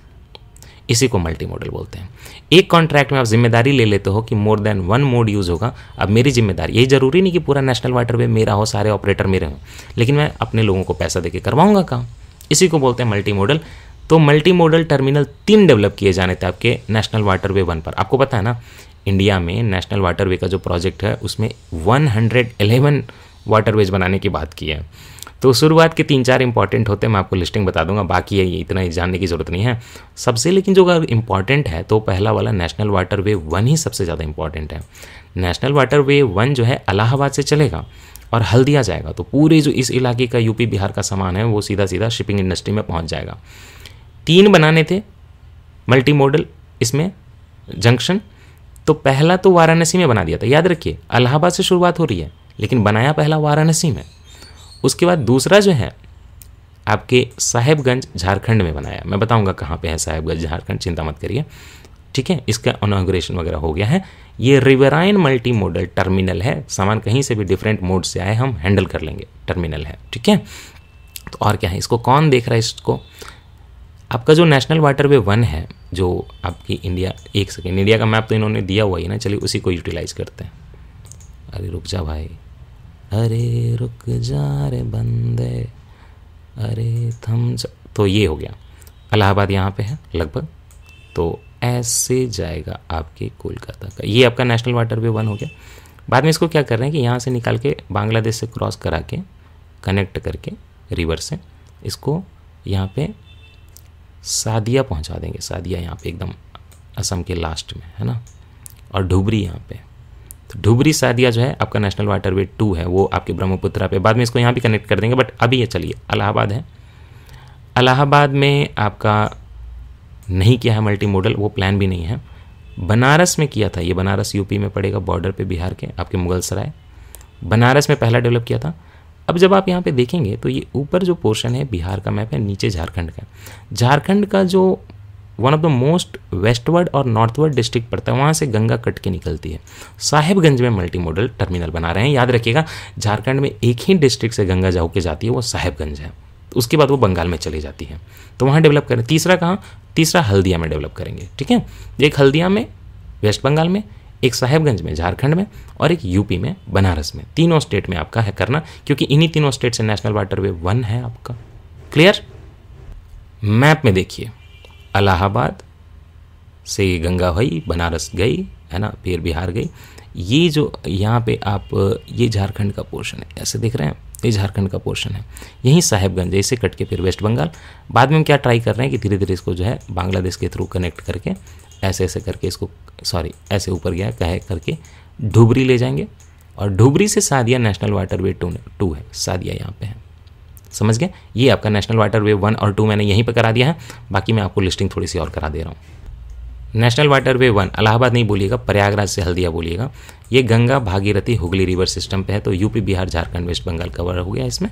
इसी को मल्टी मॉडल बोलते हैं एक कॉन्ट्रैक्ट में आप जिम्मेदारी ले लेते हो कि more than one mode use होगा अब मेरी जिम्मेदारी ये जरूरी नहीं कि पूरा नेशनल वाटरवे मेरा हो सारे ऑपरेटर मेरे हों लेकिन मैं अपने लोगों को पैसा दे करवाऊंगा काम इसी को बोलते हैं मल्टी मॉडल तो मल्टी मॉडल टर्मिनल तीन डेवलप किए जाने थे आपके नेशनल वाटर वे वन पर आपको पता है ना इंडिया में नेशनल वाटर वे का जो प्रोजेक्ट है उसमें वन हंड्रेड वाटर वाटरवेज बनाने की बात की है तो शुरुआत के तीन चार इंपॉर्टेंट होते हैं मैं आपको लिस्टिंग बता दूंगा बाकी ये इतना ही जानने की ज़रूरत नहीं है सबसे लेकिन जो अगर इंपॉर्टेंट है तो पहला वाला नेशनल वाटर वे वन ही सबसे ज़्यादा इंपॉर्टेंट है नेशनल वाटर वे वन जो है अलाहाबाद से चलेगा और हल्दिया जाएगा तो पूरे जो इस इलाके का यूपी बिहार का सामान है वो सीधा सीधा शिपिंग इंडस्ट्री में पहुँच जाएगा तीन बनाने थे मल्टी मॉडल इसमें जंक्शन तो पहला तो वाराणसी में बना दिया था याद रखिए अलाहाबाद से शुरुआत हो रही है लेकिन बनाया पहला वाराणसी में उसके बाद दूसरा जो है आपके साहेबगंज झारखंड में बनाया मैं बताऊंगा कहाँ पे है साहेबगंज झारखंड चिंता मत करिए ठीक है इसका अनोग्रेशन वगैरह हो गया है ये रिवराइन मल्टी मॉडल टर्मिनल है सामान कहीं से भी डिफरेंट मोड से आए हम हैंडल कर लेंगे टर्मिनल है ठीक है तो और क्या है इसको कौन देख रहा है इसको आपका जो नेशनल वाटर वे वन है जो आपकी इंडिया एक सेकेंड इंडिया का मैप तो इन्होंने दिया हुआ ही ना चलिए उसी को यूटिलाइज़ करते हैं अरे रुक जा भाई अरे रुक जा रे बंदे अरे थम जा तो ये हो गया अलाहाबाद यहाँ पे है लगभग तो ऐसे जाएगा आपके कोलकाता का ये आपका नेशनल वाटर वे वन हो गया बाद में इसको क्या कर रहे हैं कि यहाँ से निकाल के बांग्लादेश से क्रॉस करा के कनेक्ट करके रिवर से इसको यहाँ पे सादिया पहुँचा देंगे सादिया यहाँ पे एकदम असम के लास्ट में है ना और ढुबरी यहाँ पे तो ढुबरी सादिया जो है आपका नेशनल वाटर वे टू है वो आपके ब्रह्मपुत्रा पे बाद में इसको यहाँ भी कनेक्ट कर देंगे बट अभी ये चलिए इलाहाबाद है अलाहाबाद में आपका नहीं किया है मल्टी मॉडल वो प्लान भी नहीं है बनारस में किया था ये बनारस यूपी में पड़ेगा बॉर्डर पे बिहार के आपके मुगल सराय बनारस में पहला डेवलप किया था अब जब आप यहाँ पे देखेंगे तो ये ऊपर जो पोर्शन है बिहार का मैप है नीचे झारखंड का झारखंड का जो one of the most westward और नॉर्थवर्ड डिस्ट्रिक्ट पड़ता है वहाँ से गंगा कट के निकलती है साहेबगंज में मल्टी मॉडल टर्मिनल बना रहे हैं याद रखिएगा झारखंड में एक ही डिस्ट्रिक्ट से गंगा जाओ के जाती है वो साहेबगंज है उसके बाद वो बंगाल में चली जाती है तो वहाँ डेवलप करें तीसरा कहाँ तीसरा हल्दिया में डेवलप करेंगे ठीक है एक हल्दिया में वेस्ट बंगाल में एक साहेबगंज में झारखंड में और एक यूपी में बनारस में तीनों स्टेट में आपका है करना क्योंकि इन्हीं तीनों स्टेट से नेशनल वाटरवे वन है आपका क्लियर मैप में देखिए अलाहाबाद से गंगा हुई बनारस गई है ना फिर बिहार गई ये जो यहाँ पे आप ये झारखंड का पोर्शन है ऐसे देख रहे हैं ये झारखंड का पोर्शन है यहीं साहेबगंज इसे कट के फिर वेस्ट बंगाल बाद में हम क्या ट्राई कर रहे हैं कि धीरे धीरे इसको जो है बांग्लादेश के थ्रू कनेक्ट करके ऐसे ऐसे करके इसको सॉरी ऐसे ऊपर गया कह करके ढुबरी ले जाएंगे और ढुबरी से Sadiya national waterway two two है सादिया यहाँ पे है समझ गए ये आपका नेशनल वाटर वे वन और टू मैंने यहीं पर करा दिया है बाकी मैं आपको लिस्टिंग थोड़ी सी और करा दे रहा हूँ national waterway one Allahabad नहीं बोलिएगा प्रयागराज से हल्दिया बोलिएगा ये गंगा भागीरथी हुगली रिवर सिस्टम पे है तो यूपी बिहार झारखंड वेस्ट बंगाल कवर हो गया इसमें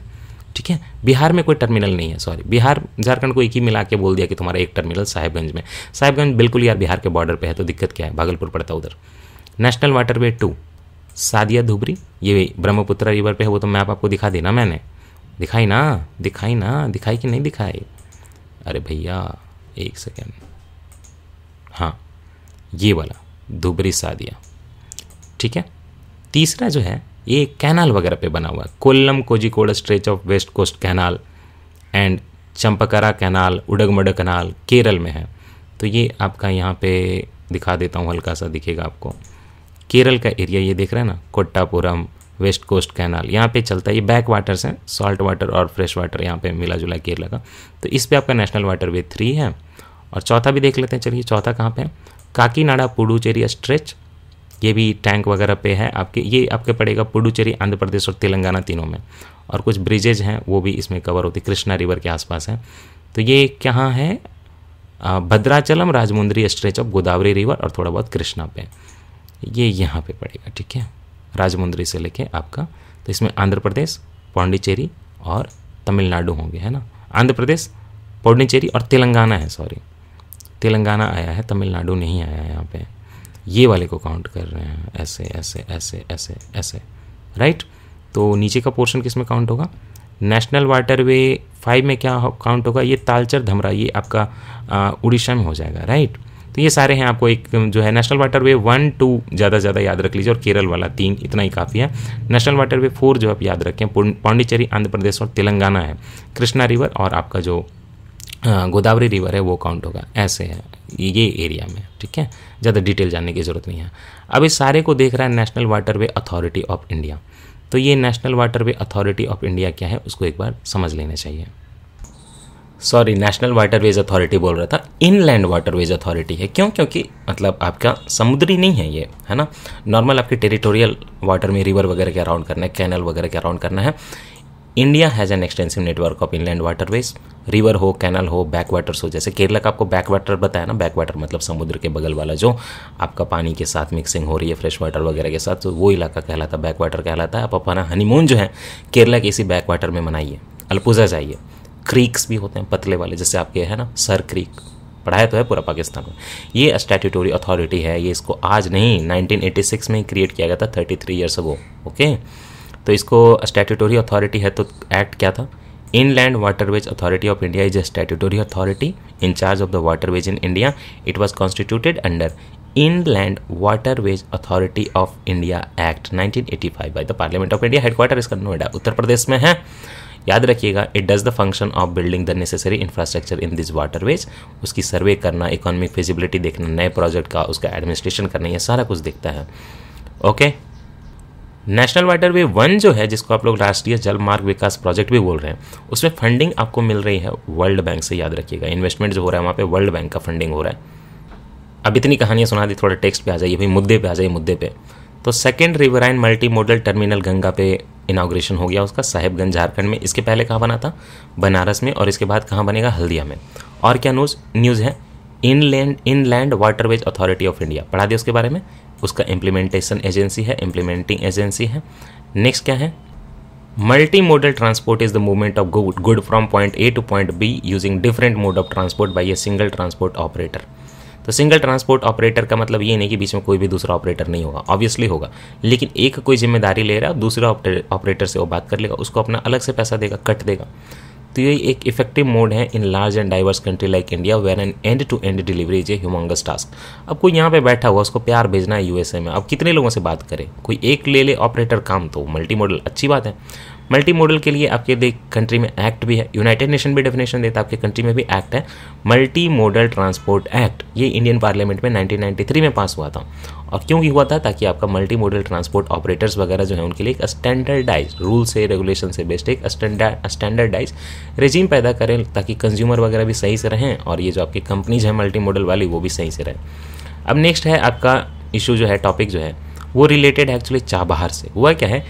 ठीक है बिहार में कोई टर्मिनल नहीं है सॉरी बिहार झारखंड को एक ही मिला के बोल दिया कि तुम्हारा एक टर्मिनल साहेबगंज में साहेबगंज बिल्कुल यार बिहार के बॉर्डर पे है तो दिक्कत क्या है भागलपुर पड़ता उधर national waterway two Sadiya Dhubri ये ब्रह्मपुत्र रिवर पे है वो तो मैप आपको दिखा देना मैंने दिखाई ना दिखाई ना दिखाई कि नहीं दिखाई अरे भैया एक सेकेंड हाँ ये वाला धुबरी सादिया ठीक है तीसरा जो है ये कैनाल वगैरह पे बना हुआ है Kollam Kozhikode stretch of west coast canal and Champakara canal Udyogamandal canal Kerala में है तो ये आपका यहाँ पे दिखा देता हूँ हल्का सा दिखेगा आपको केरल का एरिया ये देख रहे हैं ना कोट्टापुरम वेस्ट कोस्ट कैनाल यहाँ पे चलता है ये बैक वाटर्स हैं सॉल्ट वाटर और फ्रेश वाटर यहाँ पे मिला जुला केरला का तो इस पे आपका नेशनल वाटर वे थ्री है और चौथा भी देख लेते हैं चलिए चौथा कहाँ पे है काकीनाडा पुडुचेरी स्ट्रेच ये भी टैंक वगैरह पे है आपके ये आपके पड़ेगा पुडुचेरी आंध्र प्रदेश और तेलंगाना तीनों में और कुछ ब्रिजेज हैं वो भी इसमें कवर होती कृष्णा रिवर के आसपास हैं तो ये कहाँ है Bhadrachalam Rajahmundry stretch of Godavari river और थोड़ा बहुत कृष्णा पे ये यहाँ पे पड़ेगा ठीक है राजमुंद्री से लेके आपका तो इसमें आंध्र प्रदेश पौंडीचेरी और तमिलनाडु होंगे है ना आंध्र प्रदेश पौंडीचेरी और तेलंगाना है सॉरी तेलंगाना आया है तमिलनाडु नहीं आया है यहाँ पे ये वाले को काउंट कर रहे हैं ऐसे ऐसे ऐसे ऐसे ऐसे राइट तो नीचे का पोर्शन किस में काउंट होगा नेशनल वाटर वे फाइव में क्या काउंट होगा ये तालचर धमरा ये आपका उड़ीसा में हो जाएगा राइट तो ये सारे हैं आपको एक जो है national waterway one two ज़्यादा ज़्यादा याद रख लीजिए और केरल वाला तीन इतना ही काफ़ी है नेशनल वाटर वे फोर जो आप याद रखें पाण्डिचेरी आंध्र प्रदेश और तेलंगाना है कृष्णा रिवर और आपका जो गोदावरी रिवर है वो काउंट होगा ऐसे है ये एरिया में ठीक है ज़्यादा डिटेल जानने की ज़रूरत नहीं है अब इस सारे को देख रहा है national waterway authority of India तो ये national waterway authority of India क्या है उसको एक बार समझ लेना चाहिए सॉरी नेशनल वाटरवेज अथॉरिटी बोल रहा था इनलैंड वाटरवेज अथॉरिटी है क्यों क्योंकि मतलब आपका समुद्री नहीं है ये है ना नॉर्मल आपके टेरिटोरियल वाटर में रिवर वगैरह के अराउंड करना है कैनल वगैरह के अराउंड करना है India has an extensive network of inland waterways river हो कैनल हो बैक वाटर्स हो जैसे केरला का आपको बैक वाटर बताया ना बैक वाटर मतलब समुद्र के बगल वाला जो आपका पानी के साथ मिक्सिंग हो रही है फ्रेश वाटर वगैरह के साथ तो वो इलाका कहलाता है बैक वाटर कहलाता है आप अपना हनीमून जो है केरला के इसी बैक वाटर में मनाइए अल्पुजा जाइए क्रीक्स भी होते हैं पतले वाले जैसे आपके है ना सर क्रीक पढ़ाया तो है पूरा पाकिस्तान में ये स्टैट्यूटोरी अथॉरिटी है ये इसको आज नहीं 1986 में क्रिएट किया गया था 33 थ्री ईयर्स अगो ओके तो इसको स्टैट्यूटोरी अथॉरिटी है तो एक्ट क्या था inland waterways authority of India is a statutory authority in charge of the waterways in India it was constituted under inland waterways authority of India act 1985 by the parliament of India headquarter इसका नोएडा उत्तर प्रदेश में है याद रखिएगा it does the function of building the necessary infrastructure in this waterways उसकी survey करना economic feasibility देखना नए project का उसका एडमिनिस्ट्रेशन करना यह सारा कुछ देखता है okay national waterway one जो है जिसको आप लोग राष्ट्रीय जल मार्ग विकास प्रोजेक्ट भी बोल रहे हैं उसमें फंडिंग आपको मिल रही है वर्ल्ड बैंक से याद रखिएगा इन्वेस्टमेंट जो हो रहा है वहाँ पे वर्ल्ड बैंक का फंडिंग हो रहा है अब इतनी कहानियाँ सुना दी थोड़ा टेक्स्ट पे आ जाइए भाई मुद्दे पे आ जाइए मुद्दे पे तो second riverine multi modal terminal Ganga पे इनाग्रेशन हो गया उसका साहेबगंज झारखंड में इसके पहले कहाँ बना था बनारस में और इसके बाद कहाँ बनेगा हल्दिया में और क्या न्यूज़ न्यूज़ है inland inland waterways authority of India पढ़ा दिया उसके बारे में उसका इम्प्लीमेंटेशन एजेंसी है इम्प्लीमेंटिंग एजेंसी है नेक्स्ट क्या है multi modal transport is the movement of good good from point A to point B using different mode of transport by a single transport operator तो सिंगल ट्रांसपोर्ट ऑपरेटर का मतलब ये नहीं कि बीच में कोई भी दूसरा ऑपरेटर नहीं होगा ऑब्वियसली होगा लेकिन एक कोई जिम्मेदारी ले रहा है दूसरा ऑपरेटर से वो बात कर लेगा उसको अपना अलग से पैसा देगा कट देगा तो ये एक इफेक्टिव मोड है in large and diverse country like India where an end to end delivery is a humongous task अब कोई यहाँ पे बैठा हुआ उसको प्यार भेजना है यूएसए में अब कितने लोगों से बात करें कोई एक ले ले ऑपरेटर काम तो मल्टी मॉडल अच्छी बात है मल्टी मॉडल के लिए आपके देख कंट्री में एक्ट भी है यूनाइटेड नेशन भी डेफिनेशन देता है आपके कंट्री में भी एक्ट है मल्टी मॉडल ट्रांसपोर्ट एक्ट ये इंडियन पार्लियामेंट में 1993 में पास हुआ था और क्यों ही हुआ था ताकि आपका मल्टी मॉडल ट्रांसपोर्ट ऑपरेटर्स वगैरह जो है उनके लिए एक स्टैंडर्डाइज रूल से रेगुलेशन से बेस्ड एक स्टैंडर्डाइज रेजीम पैदा करें ताकि कंज्यूमर वगैरह भी सही से रहें और ये जो आपकी कंपनीज हैं मल्टी मॉडल वाली वो भी सही से रहें अब नेक्स्ट है आपका इशू जो है टॉपिक जो है वो रिलेटेड है एक्चुअली चाबहार से हुआ क्या है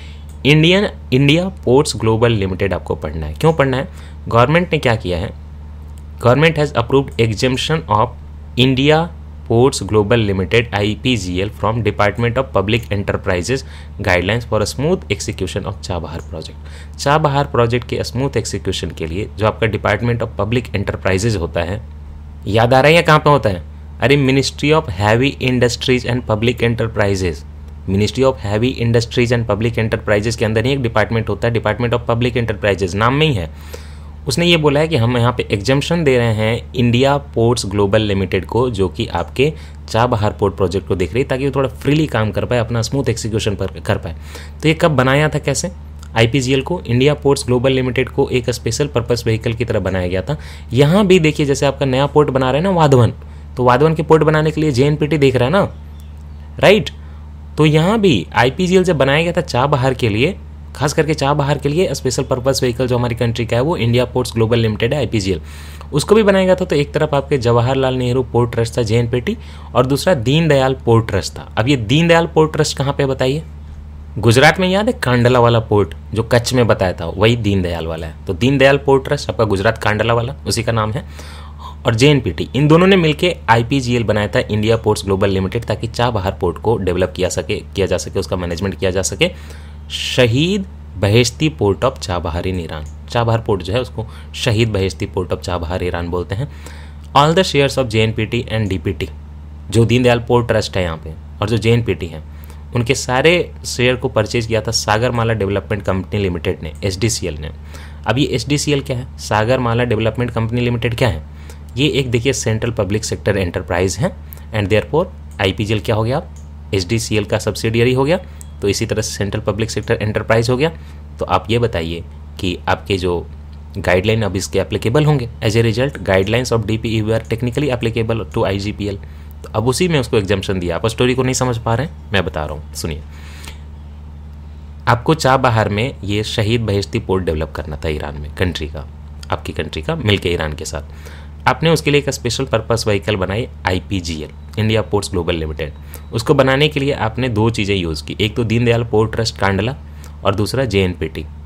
Indian India ports global limited आपको पढ़ना है क्यों पढ़ना है गवर्नमेंट ने क्या किया है government has approved exemption of India ports global limited I from department of public enterprises guidelines for smooth execution of Chabahar project Chabahar project के स्मूथ एक्सिक्यूशन के लिए जो आपका डिपार्टमेंट ऑफ पब्लिक एंटरप्राइजेज होता है याद आ रहा है या कहाँ पर होता है अरे ministry of heavy industries and public enterprises ministry of heavy industries and public enterprises के अंदर ही एक डिपार्टमेंट होता है डिपार्टमेंट ऑफ पब्लिक एंटरप्राइजेज नाम में ही है उसने ये बोला है कि हम यहाँ पे एग्जम्पन दे रहे हैं इंडिया पोर्ट्स ग्लोबल लिमिटेड को जो कि आपके चाबहार पोर्ट प्रोजेक्ट को देख रही है ताकि वो थोड़ा फ्रीली काम कर पाए अपना स्मूथ एक्सिक्यूशन कर पाए तो ये कब बनाया था कैसे आई को इंडिया पोर्ट्स ग्लोबल लिमिटेड को एक स्पेशल पर्पस व्हीकल की तरह बनाया गया था यहाँ भी देखिए जैसे आपका नया पोर्ट बना रहे हैं ना वाधवन तो वाधवन के पोर्ट बनाने के लिए जे देख रहा है ना राइट right? तो यहाँ भी आई जब बनाया गया था चाबहार के लिए खास करके चाबहार के लिए स्पेशल पर्पज व्हीकल जो हमारी कंट्री का है वो इंडिया पोर्ट्स ग्लोबल लिमिटेड है आई उसको भी बनाया गया था तो एक तरफ आपके जवाहरलाल नेहरू पोर्ट ट्रस्ट था जे और दूसरा दीनदयाल पोर्ट ट्रस्ट था अब ये दीनदयाल पोर्ट ट्रस्ट कहाँ पे बताइए गुजरात में याद है कांडला वाला पोर्ट जो कच्छ में बताया था वही दीनदयाल वाला है तो दीनदयाल पोर्ट ट्रस्ट आपका गुजरात कांडला वाला उसी का नाम है और जे इन दोनों ने मिलकर आई बनाया था इंडिया पोर्ट्स ग्लोबल लिमिटेड ताकि चाबहार पोर्ट को डेवलप किया सके किया जा सके उसका मैनेजमेंट किया जा सके Shahid Beheshti port of Chabahar in Iran Chabahar port जो है उसको Shahid Beheshti port of Chabahar Iran बोलते हैं all the shares of J and D जो दीनदयाल पोर्ट ट्रस्ट है यहाँ पे और जो जे है उनके सारे शेयर को परचेज किया था सागरमाला डेवलपमेंट कंपनी लिमिटेड ने एस ने अब ये एस क्या है सागरमाला डेवलपमेंट कंपनी लिमिटेड क्या है ये एक देखिए सेंट्रल पब्लिक सेक्टर एंटरप्राइज है एंड देयर फोर क्या हो गया आप एच का सब्सिडियरी हो गया तो इसी तरह सेंट्रल पब्लिक सेक्टर एंटरप्राइज हो गया तो आप ये बताइए कि आपके जो गाइडलाइन अब इसके एप्लीकेबल होंगे as a result guidelines of D P E are technically applicable to I G P L तो अब उसी में उसको एग्जामेशन दिया आप स्टोरी को नहीं समझ पा रहे हैं मैं बता रहा हूँ सुनिए आपको चाबहार में ये शहीद बहिश्ती पोर्ट डेवलप करना था ईरान में कंट्री का आपकी कंट्री का मिलकर ईरान के साथ आपने उसके लिए एक स्पेशल पर्पस व्हीकल बनाई आई इंडिया पोर्ट्स ग्लोबल लिमिटेड उसको बनाने के लिए आपने दो चीज़ें यूज़ की एक तो दीनदयाल पोर्ट ट्रस्ट कांडला और दूसरा जे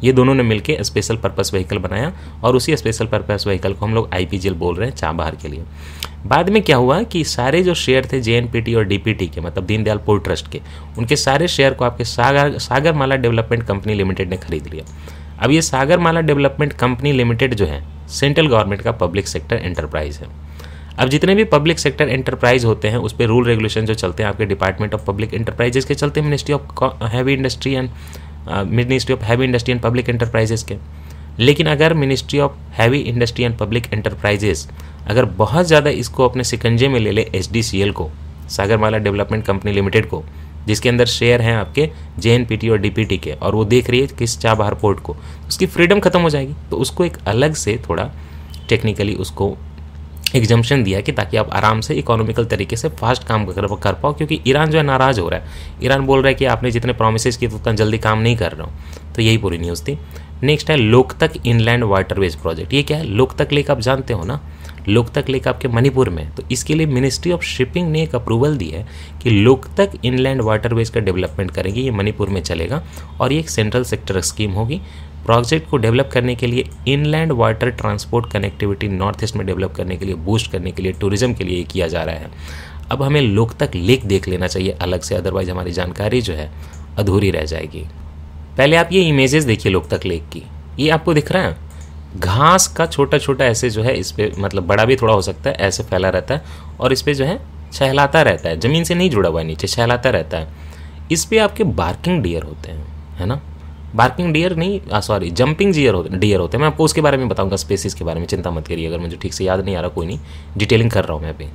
ये दोनों ने मिलकर स्पेशल पर्पस व्हीकल बनाया और उसी स्पेशल पर्पस व्हीकल को हम लोग आई बोल रहे हैं चाबहार के लिए बाद में क्या हुआ कि सारे जो शेयर थे जे और डी के मतलब दीनदयाल पोर्ट ट्रस्ट के उनके सारे शेयर को आपके Sagar Sagarmala development company limited ने खरीद लिया अब ये सागरमाला डेवलपमेंट कंपनी लिमिटेड जो है सेंट्रल गवर्नमेंट का पब्लिक सेक्टर एंटरप्राइज है अब जितने भी पब्लिक सेक्टर एंटरप्राइज होते हैं उस पर रूल रेगुलेशन जो चलते हैं आपके डिपार्टमेंट ऑफ पब्लिक एंटरप्राइजेस के चलते ministry of heavy industry and ministry of heavy industry and public enterprises के लेकिन अगर ministry of heavy industry and public enterprises अगर बहुत ज़्यादा इसको अपने सिकंजे में ले ले एच को सागरमाला डेवलपमेंट कंपनी लिमिटेड को जिसके अंदर शेयर हैं आपके जे और डी के और वो देख रही है किस चाबहार पोर्ट को उसकी फ्रीडम खत्म हो जाएगी तो उसको एक अलग से थोड़ा टेक्निकली उसको एग्जम्पन दिया कि ताकि आप आराम से इकोनॉमिकल तरीके से फास्ट काम कर कर पाओ क्योंकि ईरान जो है नाराज़ हो रहा है ईरान बोल रहा है कि आपने जितने प्रोमिस किए तो उतना जल्दी काम नहीं कर रहा हूँ तो यही पूरी न्यूज़ थी नेक्स्ट है लोकतक इनलैंड वाटरवेज प्रोजेक्ट ये क्या है लोकतक लेक आप जानते हो ना लोकतक लेक आपके मणिपुर में तो इसके लिए मिनिस्ट्री ऑफ शिपिंग ने एक अप्रूवल दी है कि लोकतक इनलैंड वाटरवेज का डेवलपमेंट करेंगे ये मणिपुर में चलेगा और ये एक सेंट्रल सेक्टर स्कीम होगी प्रोजेक्ट को डेवलप करने के लिए inland water transport connectivity north east में डेवलप करने के लिए बूस्ट करने के लिए टूरिज्म के लिए किया जा रहा है अब हमें लोक तक लेक देख लेना चाहिए अलग से अदरवाइज हमारी जानकारी जो है अधूरी रह जाएगी पहले आप ये इमेजेस देखिए लोक तक लेक की ये आपको दिख रहा है घास का छोटा छोटा ऐसे जो है इस पर मतलब बड़ा भी थोड़ा हो सकता है ऐसे फैला रहता है और इस पर जो है छहलाता रहता है ज़मीन से नहीं जुड़ा हुआ नीचे छहलाता रहता है इस पर आपके बार्किंग डियर होते हैं है ना बार्किंग डियर नहीं सॉरी जंपिंग जियर होते डियर होते हैं मैं आपको उसके बारे में बताऊंगा स्पेसिस के बारे में चिंता मत करिए अगर मुझे ठीक से याद नहीं आ रहा कोई नहीं डिटेलिंग कर रहा हूँ मैं अभी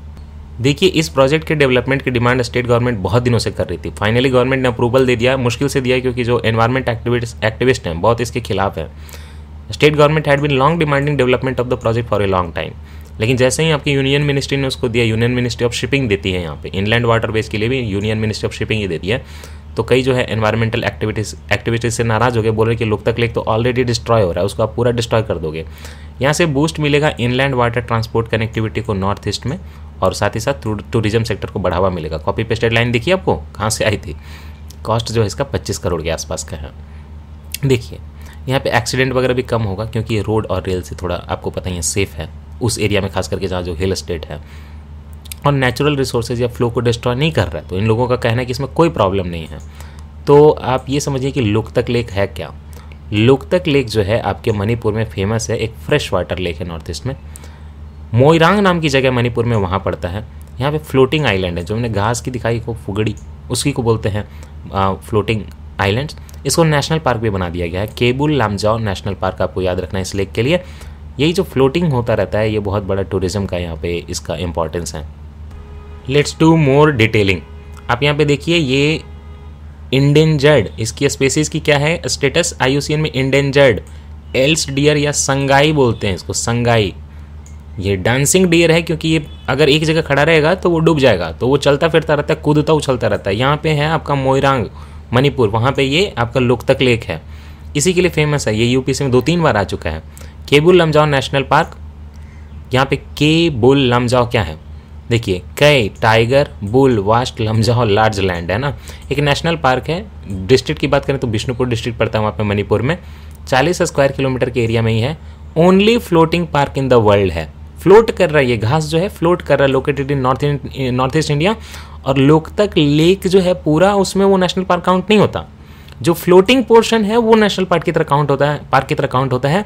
देखिए इस प्रोजेक्ट के डेवलपमेंट की डिमांड स्टेट गवर्नमेंट बहुत दिनों से कर रही थी फाइनली गवर्नमेंट ने अप्रूवल दे दिया मुश्किल से दिया क्योंकि जो एनवायरमेंट एक्टिविस्ट एक्टिविस्ट हैं बहुत इसके खिलाफ हैं state government had been long demanding development of the project for a long time लेकिन जैसे ही आपकी यूनियन मिनिस्ट्री ने उसको दिया यूनियन मिनिस्ट्री ऑफ शिपिंग देती है यहाँ पे इनलैंड वाटर बेस के लिए भी यूनियन मिनिस्ट्री ऑफ शिपिंग ही देती है तो कई जो है एनवायरमेंटल एक्टिविटीज़ एक्टिविटीज़ से नाराज़ हो गए बोल रहे कि तक लेक तो ऑलरेडी डिस्ट्रॉय हो रहा है उसको आप पूरा डिस्ट्रॉय कर दोगे यहाँ से बूस्ट मिलेगा इनलैंड वाटर ट्रांसपोर्ट कनेक्टिविटी को नॉर्थ ईस्ट में और साथ ही साथ टूरिज्म सेक्टर को बढ़ावा मिलेगा कॉपी पेस्टेड लाइन देखिए आपको कहाँ से आई थी कॉस्ट जो है इसका पच्चीस करोड़ के आसपास का है देखिए यहाँ पे एक्सीडेंट वगैरह भी कम होगा क्योंकि ये रोड और रेल से थोड़ा आपको पता ही है सेफ़ है उस एरिया में खास करके जहाँ जो हिल स्टेट है और नेचुरल रिसोर्सेज या फ्लो को डिस्ट्रॉय नहीं कर रहा है तो इन लोगों का कहना है कि इसमें कोई प्रॉब्लम नहीं है तो आप ये समझिए कि लोकतक लेक है क्या लोकतक लेक जो है आपके मणिपुर में फेमस है एक फ्रेश वाटर लेक है नॉर्थ ईस्ट में मोइरांग नाम की जगह मणिपुर में वहाँ पड़ता है यहाँ पे फ्लोटिंग आइलैंड है जो हमने घास की दिखाई को फुगड़ी उसकी को बोलते हैं फ्लोटिंग आइलैंड्स इसको नेशनल पार्क भी बना दिया गया है केबुल लामजाओ नेशनल पार्क आपको याद रखना है इस लेक के लिए यही जो फ्लोटिंग होता रहता है ये बहुत बड़ा टूरिज्म का यहाँ पे इसका इम्पोर्टेंस है लेट्स डू मोर डिटेलिंग आप यहाँ पे देखिए ये इंडेंजर्ड इसकी स्पेसीज की क्या है स्टेटस आई में इंडेंजर्ड एल्स डियर या संगाई बोलते हैं इसको संगाई ये डांसिंग डियर है क्योंकि ये अगर एक जगह खड़ा रहेगा तो वो डूब जाएगा तो वो चलता फिरता रहता है कूदता उछलता रहता है यहाँ पे है आपका मोयरांग मणिपुर वहाँ पे ये आपका लोकतक लेक है इसी के लिए फेमस है ये यूपी से में दो तीन बार आ चुका है केबुल लमजाओ नेशनल पार्क यहाँ पे के बुल लमजाओ क्या है देखिए कई tiger bull vast Lamjao large land है ना एक नेशनल पार्क है डिस्ट्रिक्ट की बात करें तो बिष्णुपुर डिस्ट्रिक्ट पड़ता है वहाँ पे मणिपुर में 40 स्क्वायर किलोमीटर के एरिया में ही है only floating park in the world है फ्लोट कर रहा है ये घास जो है फ्लोट कर रहा है located in north north east India और लोकतक लेक जो है पूरा उसमें वो नेशनल पार्क काउंट नहीं होता जो फ्लोटिंग पोर्शन है वो नेशनल पार्क की तरह काउंट होता है पार्क की तरह काउंट होता है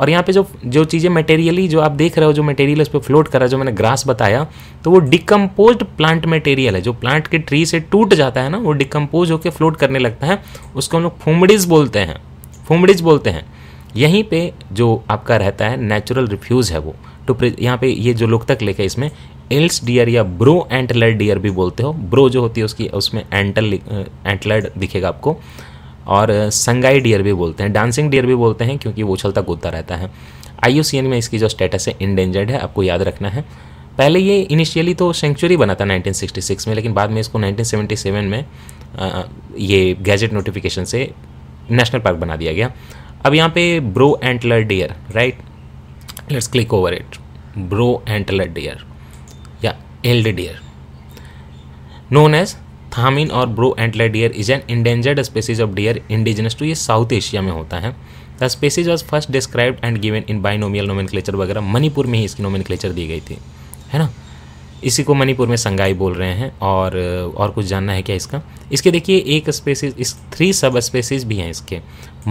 और यहाँ पे जो जो चीज़ें मटेरियली जो आप देख रहे हो जो मटेरियल उस पर फ्लोट कर रहा है जो मैंने ग्रास बताया तो वो डिकम्पोज प्लांट मटेरियल है जो प्लांट के ट्री से टूट जाता है ना वो डिकम्पोज होकर फ्लोट करने लगता है उसको हम लोग फुमड़िज बोलते हैं फुमड़िज बोलते हैं यहीं पे जो आपका रहता है नेचुरल रिफ्यूज़ है वो तो यहाँ पे ये जो लोकतक लेक है इसमें एल्स डियर या ब्रो एंटलर डियर भी बोलते हो ब्रो जो होती है उसकी उसमें एंटल एंटलर्ड दिखेगा आपको और संगाई डियर भी बोलते हैं डांसिंग डियर भी बोलते हैं क्योंकि वो उछलता कूदता रहता है आई में इसकी जो स्टेटस है इंडेंजर्ड है आपको याद रखना है पहले ये इनिशियली तो सेंचुरी बना था 1966 में लेकिन बाद में इसको 1977 में आ, ये गैजेट नोटिफिकेशन से नेशनल पार्क बना दिया गया अब यहाँ पे brow antler deer right let's click over it brow antler deer या eld's deer known as thamin और brow antler deer is an endangered species of deer indigenous to ये साउथ एशिया में होता है the species was first describe and given in binomial nomenclature वगैरह मणिपुर में ही इसकी clutcher दी गई थी है ना इसी को मणिपुर में संगाई बोल रहे हैं और और कुछ जानना है क्या इसका इसके देखिए एक स्पेसीज इस थ्री सब स्पेसीज भी हैं इसके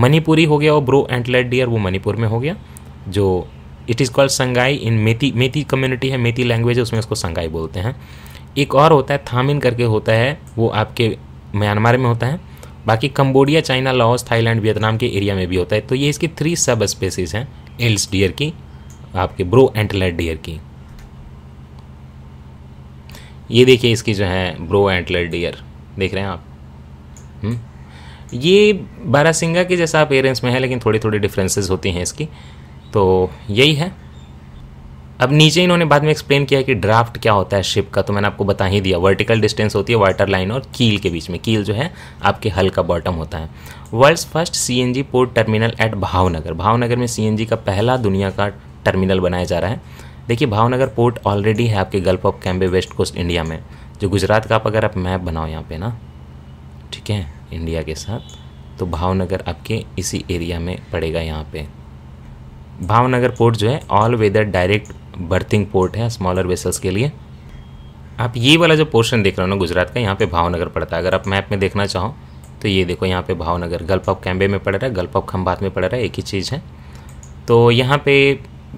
मणिपुरी हो गया और ब्रो एंटलेट डियर वो मणिपुर में हो गया जो it is called Sangai in Meitei Meitei community है मेथी लैंग्वेज है उसमें उसको संगाई बोलते हैं एक और होता है थामिन करके होता है वो आपके म्यांमार में होता है बाकी Cambodia China Laos Thailand Vietnam के एरिया में भी होता है तो ये इसकी थ्री सब स्पेसीज हैं एल्स डियर की आपके ब्रो एंटलर डियर की ये देखिए इसकी जो है ब्रो एंटलर डियर देख रहे हैं आप हुँ? हम्म। ये बारासिंगा के जैसा अपेयरेंस में है लेकिन थोड़ी थोड़ी डिफरेंसेस होती हैं इसकी तो यही है अब नीचे इन्होंने बाद में एक्सप्लेन किया कि ड्राफ्ट क्या होता है शिप का तो मैंने आपको बता ही दिया वर्टिकल डिस्टेंस होती है वाटर लाइन और कील के बीच में कील जो है आपके हल का बॉटम होता है world's first sea port terminal at Bhavnagar Bhavnagar में सी का पहला दुनिया का टर्मिनल बनाया जा रहा है देखिए भावनगर पोर्ट ऑलरेडी है आपके gulf of Cambay west coast India में जो गुजरात का आप अगर आप मैप बनाओ यहाँ पे ना ठीक है इंडिया के साथ तो भावनगर आपके इसी एरिया में पड़ेगा यहाँ पे भावनगर पोर्ट जो है all weather direct berthing port है स्मॉलर वेसल्स के लिए आप ये वाला जो पोर्शन देख रहे हो ना गुजरात का यहाँ पे भावनगर पड़ता है अगर आप मैप में देखना चाहो तो ये देखो यहाँ पे भावनगर गल्फ ऑफ कैम्बे में पड़ रहा है गल्फ ऑफ खम्बात में पड़ रहा है एक ही चीज़ है तो यहाँ पे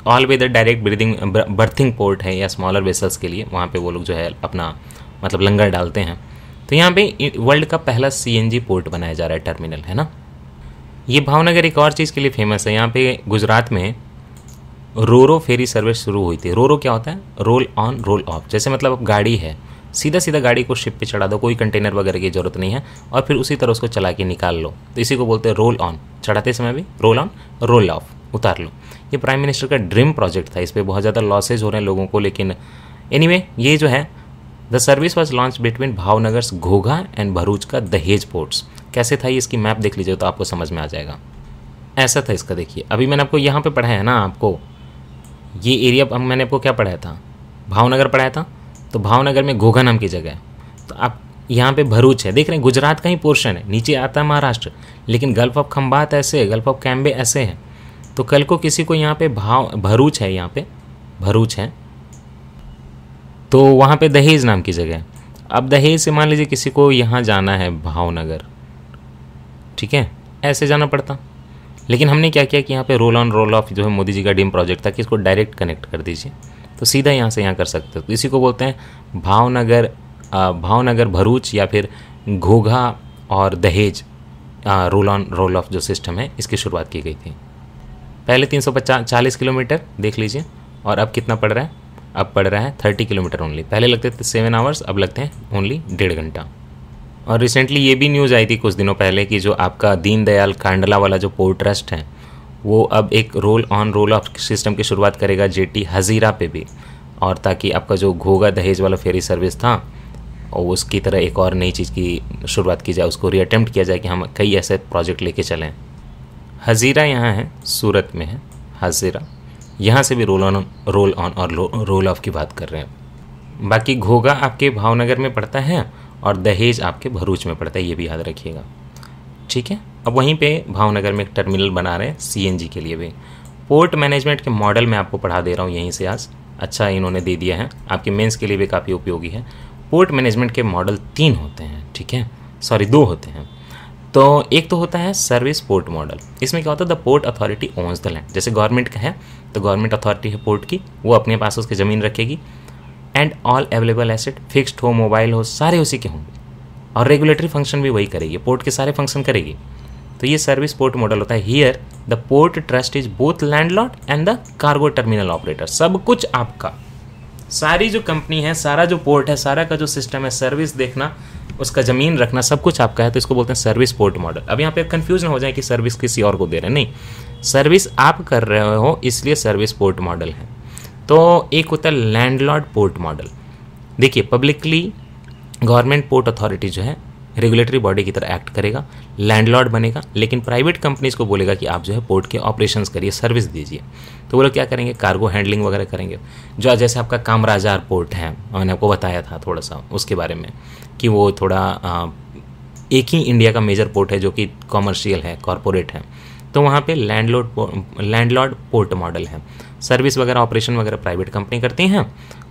all weather direct breathing berthing port है या स्मॉलर वेसल्स के लिए वहाँ पे वो लोग जो है अपना मतलब लंगर डालते हैं तो यहाँ पे वर्ल्ड का पहला सी पोर्ट बनाया जा रहा है टर्मिनल है ना ये भावनगर एक और चीज़ के लिए फेमस है यहाँ पे गुजरात में रोरो फेरी सर्विस शुरू हुई थी रोरो क्या होता है रोल ऑन रोल ऑफ जैसे मतलब अब गाड़ी है सीधा सीधा गाड़ी को शिप पे चढ़ा दो कोई कंटेनर वगैरह की ज़रूरत नहीं है और फिर उसी तरह उसको चला के निकाल लो तो इसी को बोलते हैं रोल ऑन चढ़ाते समय भी रोल ऑन रोल ऑफ उतार लो ये प्राइम मिनिस्टर का ड्रीम प्रोजेक्ट था इस पर बहुत ज़्यादा लॉसेज हो रहे हैं लोगों को लेकिन एनी anyway, ये जो है the service was launch between Bhavnagar's Ghogha and Bharuch का दहेज पोर्ट्स कैसे था ये इसकी मैप देख लीजिए तो आपको समझ में आ जाएगा ऐसा था इसका देखिए अभी मैंने आपको यहाँ पे पढ़ाया है ना आपको ये एरिया अब मैंने आपको क्या पढ़ाया था भावनगर पढ़ाया था तो भावनगर में घोघा नाम की जगह है तो आप यहाँ पे भरूच है देख रहे हैं गुजरात का ही पोर्शन है नीचे आता है महाराष्ट्र लेकिन गल्फ ऑफ खम्बात ऐसे है गल्फ ऑफ कैम्बे ऐसे हैं तो कल को किसी को यहाँ पे भाव भरूच है यहाँ पे भरूच है तो वहाँ पे दहेज नाम की जगह है अब दहेज से मान लीजिए किसी को यहाँ जाना है भावनगर ठीक है ऐसे जाना पड़ता लेकिन हमने क्या किया कि यहाँ पे रोल ऑन रोल ऑफ जो है मोदी जी का डीम प्रोजेक्ट था कि इसको डायरेक्ट कनेक्ट कर दीजिए तो सीधा यहाँ से यहाँ कर सकते हो तो इसी को बोलते हैं भावनगर भावनगर भरूच या फिर घोघा और Dahej roll on roll off जो सिस्टम है इसकी शुरुआत की गई थी पहले तीन सौ चालीस किलोमीटर देख लीजिए और अब कितना पड़ रहा है अब पड़ रहा है थर्टी किलोमीटर ओनली पहले लगते थे सेवन आवर्स अब लगते हैं ओनली डेढ़ घंटा और रिसेंटली ये भी न्यूज़ आई थी कुछ दिनों पहले कि जो आपका दीनदयाल कांडला वाला जो पोर्ट ट्रस्ट है वो अब एक roll on roll off system की शुरुआत करेगा जे हजीरा पे भी और ताकि आपका जो घोगा दहेज वाला फेरी सर्विस था और उसकी तरह एक और नई चीज़ की शुरुआत की जाए उसको रीअटैम्प्ट किया जाए कि हम कई ऐसे प्रोजेक्ट लेके चलें हजीरा यहाँ है सूरत में है हजीरा यहाँ से भी रोल ऑन रोल ऑन और रोल ऑफ की बात कर रहे हैं बाकी घोगा आपके भावनगर में पड़ता है और दहेज आपके भरूच में पड़ता है ये भी याद रखिएगा ठीक है अब वहीं पे भावनगर में एक टर्मिनल बना रहे हैं सी के लिए भी पोर्ट मैनेजमेंट के मॉडल में आपको पढ़ा दे रहा हूँ यहीं से आज अच्छा इन्होंने दे दिया है आपके मेंस के लिए भी काफ़ी उपयोगी है पोर्ट मैनेजमेंट के मॉडल तीन होते हैं ठीक है सॉरी दो होते हैं तो एक तो होता है सर्विस पोर्ट मॉडल इसमें क्या होता है the port authority owns the land जैसे गवर्नमेंट का है तो गवर्नमेंट अथॉरिटी है पोर्ट की वो अपने पास उसकी ज़मीन रखेगी and all available asset fixed हो मोबाइल हो सारे उसी के होंगे और रेगुलेटरी फंक्शन भी वही करेगी पोर्ट के सारे फंक्शन करेगी तो ये सर्विस पोर्ट मॉडल होता है here the port trust is both landlord and the cargo terminal operator सब कुछ आपका सारी जो कंपनी है सारा जो पोर्ट है सारा का जो सिस्टम है सर्विस देखना उसका ज़मीन रखना सब कुछ आपका है तो इसको बोलते हैं सर्विस पोर्ट मॉडल अब यहाँ पे कन्फ्यूजन ना हो जाए कि सर्विस किसी और को दे रहे हैं नहीं सर्विस आप कर रहे हो इसलिए सर्विस पोर्ट मॉडल है तो एक होता है लैंडलॉर्ड पोर्ट मॉडल देखिए पब्लिकली गवर्नमेंट पोर्ट अथॉरिटी जो है रेगुलेटरी बॉडी की तरह एक्ट करेगा लैंडलॉर्ड बनेगा लेकिन प्राइवेट कंपनीज को बोलेगा कि आप जो है पोर्ट के ऑपरेशंस करिए सर्विस दीजिए तो वो लोग क्या करेंगे कार्गो हैंडलिंग वगैरह करेंगे जो जैसे आपका कामराजार पोर्ट है मैंने आपको बताया था थोड़ा सा उसके बारे में कि वो थोड़ा आ, एक ही इंडिया का मेजर पोर्ट है जो कि कॉमर्शियल है कॉरपोरेट है तो वहाँ पे लैंडलॉर्ड लैंडलॉर्ड पोर्ट मॉडल है सर्विस वगैरह ऑपरेशन वगैरह प्राइवेट कंपनी करती हैं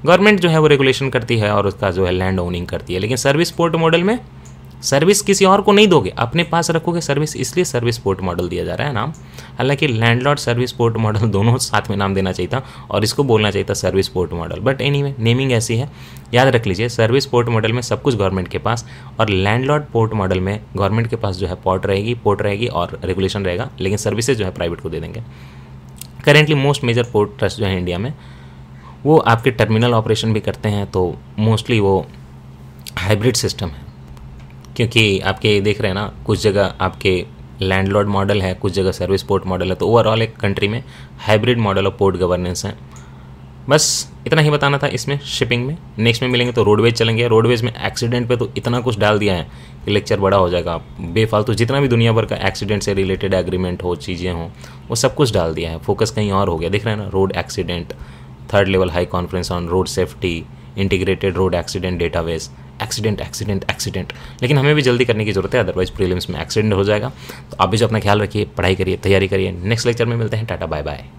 गवर्नमेंट जो है वो रेगुलेशन करती है और उसका जो है लैंड ओनिंग करती है लेकिन सर्विस पोर्ट मॉडल में सर्विस किसी और को नहीं दोगे अपने पास रखोगे सर्विस इसलिए सर्विस पोर्ट मॉडल दिया जा रहा है नाम हालांकि लैंडलॉर्ड सर्विस पोर्ट मॉडल दोनों साथ में नाम देना चाहिए था और इसको बोलना चाहिए था service port model but any anyway, naming ऐसी है याद रख लीजिए सर्विस पोर्ट मॉडल में सब कुछ गवर्नमेंट के पास और लैंडलॉर्ड पोर्ट मॉडल में गवर्नमेंट के पास जो है पोर्ट रहेगी पोर्ट रहेगी और रेगुलेशन रहेगा लेकिन सर्विसेज जो है प्राइवेट को दे देंगे currently most major port trust जो है इंडिया में वो आपके टर्मिनल ऑपरेशन भी करते हैं तो मोस्टली वो हाइब्रिड सिस्टम है क्योंकि आपके देख रहे हैं ना कुछ जगह आपके लैंडलॉर्ड मॉडल है कुछ जगह सर्विस पोर्ट मॉडल है तो ओवरऑल एक कंट्री में hybrid model of port governance है बस इतना ही बताना था इसमें शिपिंग में नेक्स्ट में मिलेंगे तो रोडवेज चलेंगे रोडवेज में एक्सीडेंट पे तो इतना कुछ डाल दिया है कि लेक्चर बड़ा हो जाएगा बेफालतू तो जितना भी दुनिया भर का एक्सीडेंट से रिलेटेड एग्रीमेंट हो चीज़ें हों वो सब कुछ डाल दिया है फोकस कहीं और हो गया देख रहे हैं ना road accident third level high conference on road safety integrated road accident database accident accident accident लेकिन हमें भी जल्दी करने की जरूरत है अदरवाइज प्रीलिम्स में एक्सीडेंट हो जाएगा तो आप भी जो अपना ख्याल रखिए पढ़ाई करिए तैयारी करिए नेक्स्ट लेक्चर में मिलते हैं टाटा बाय बाय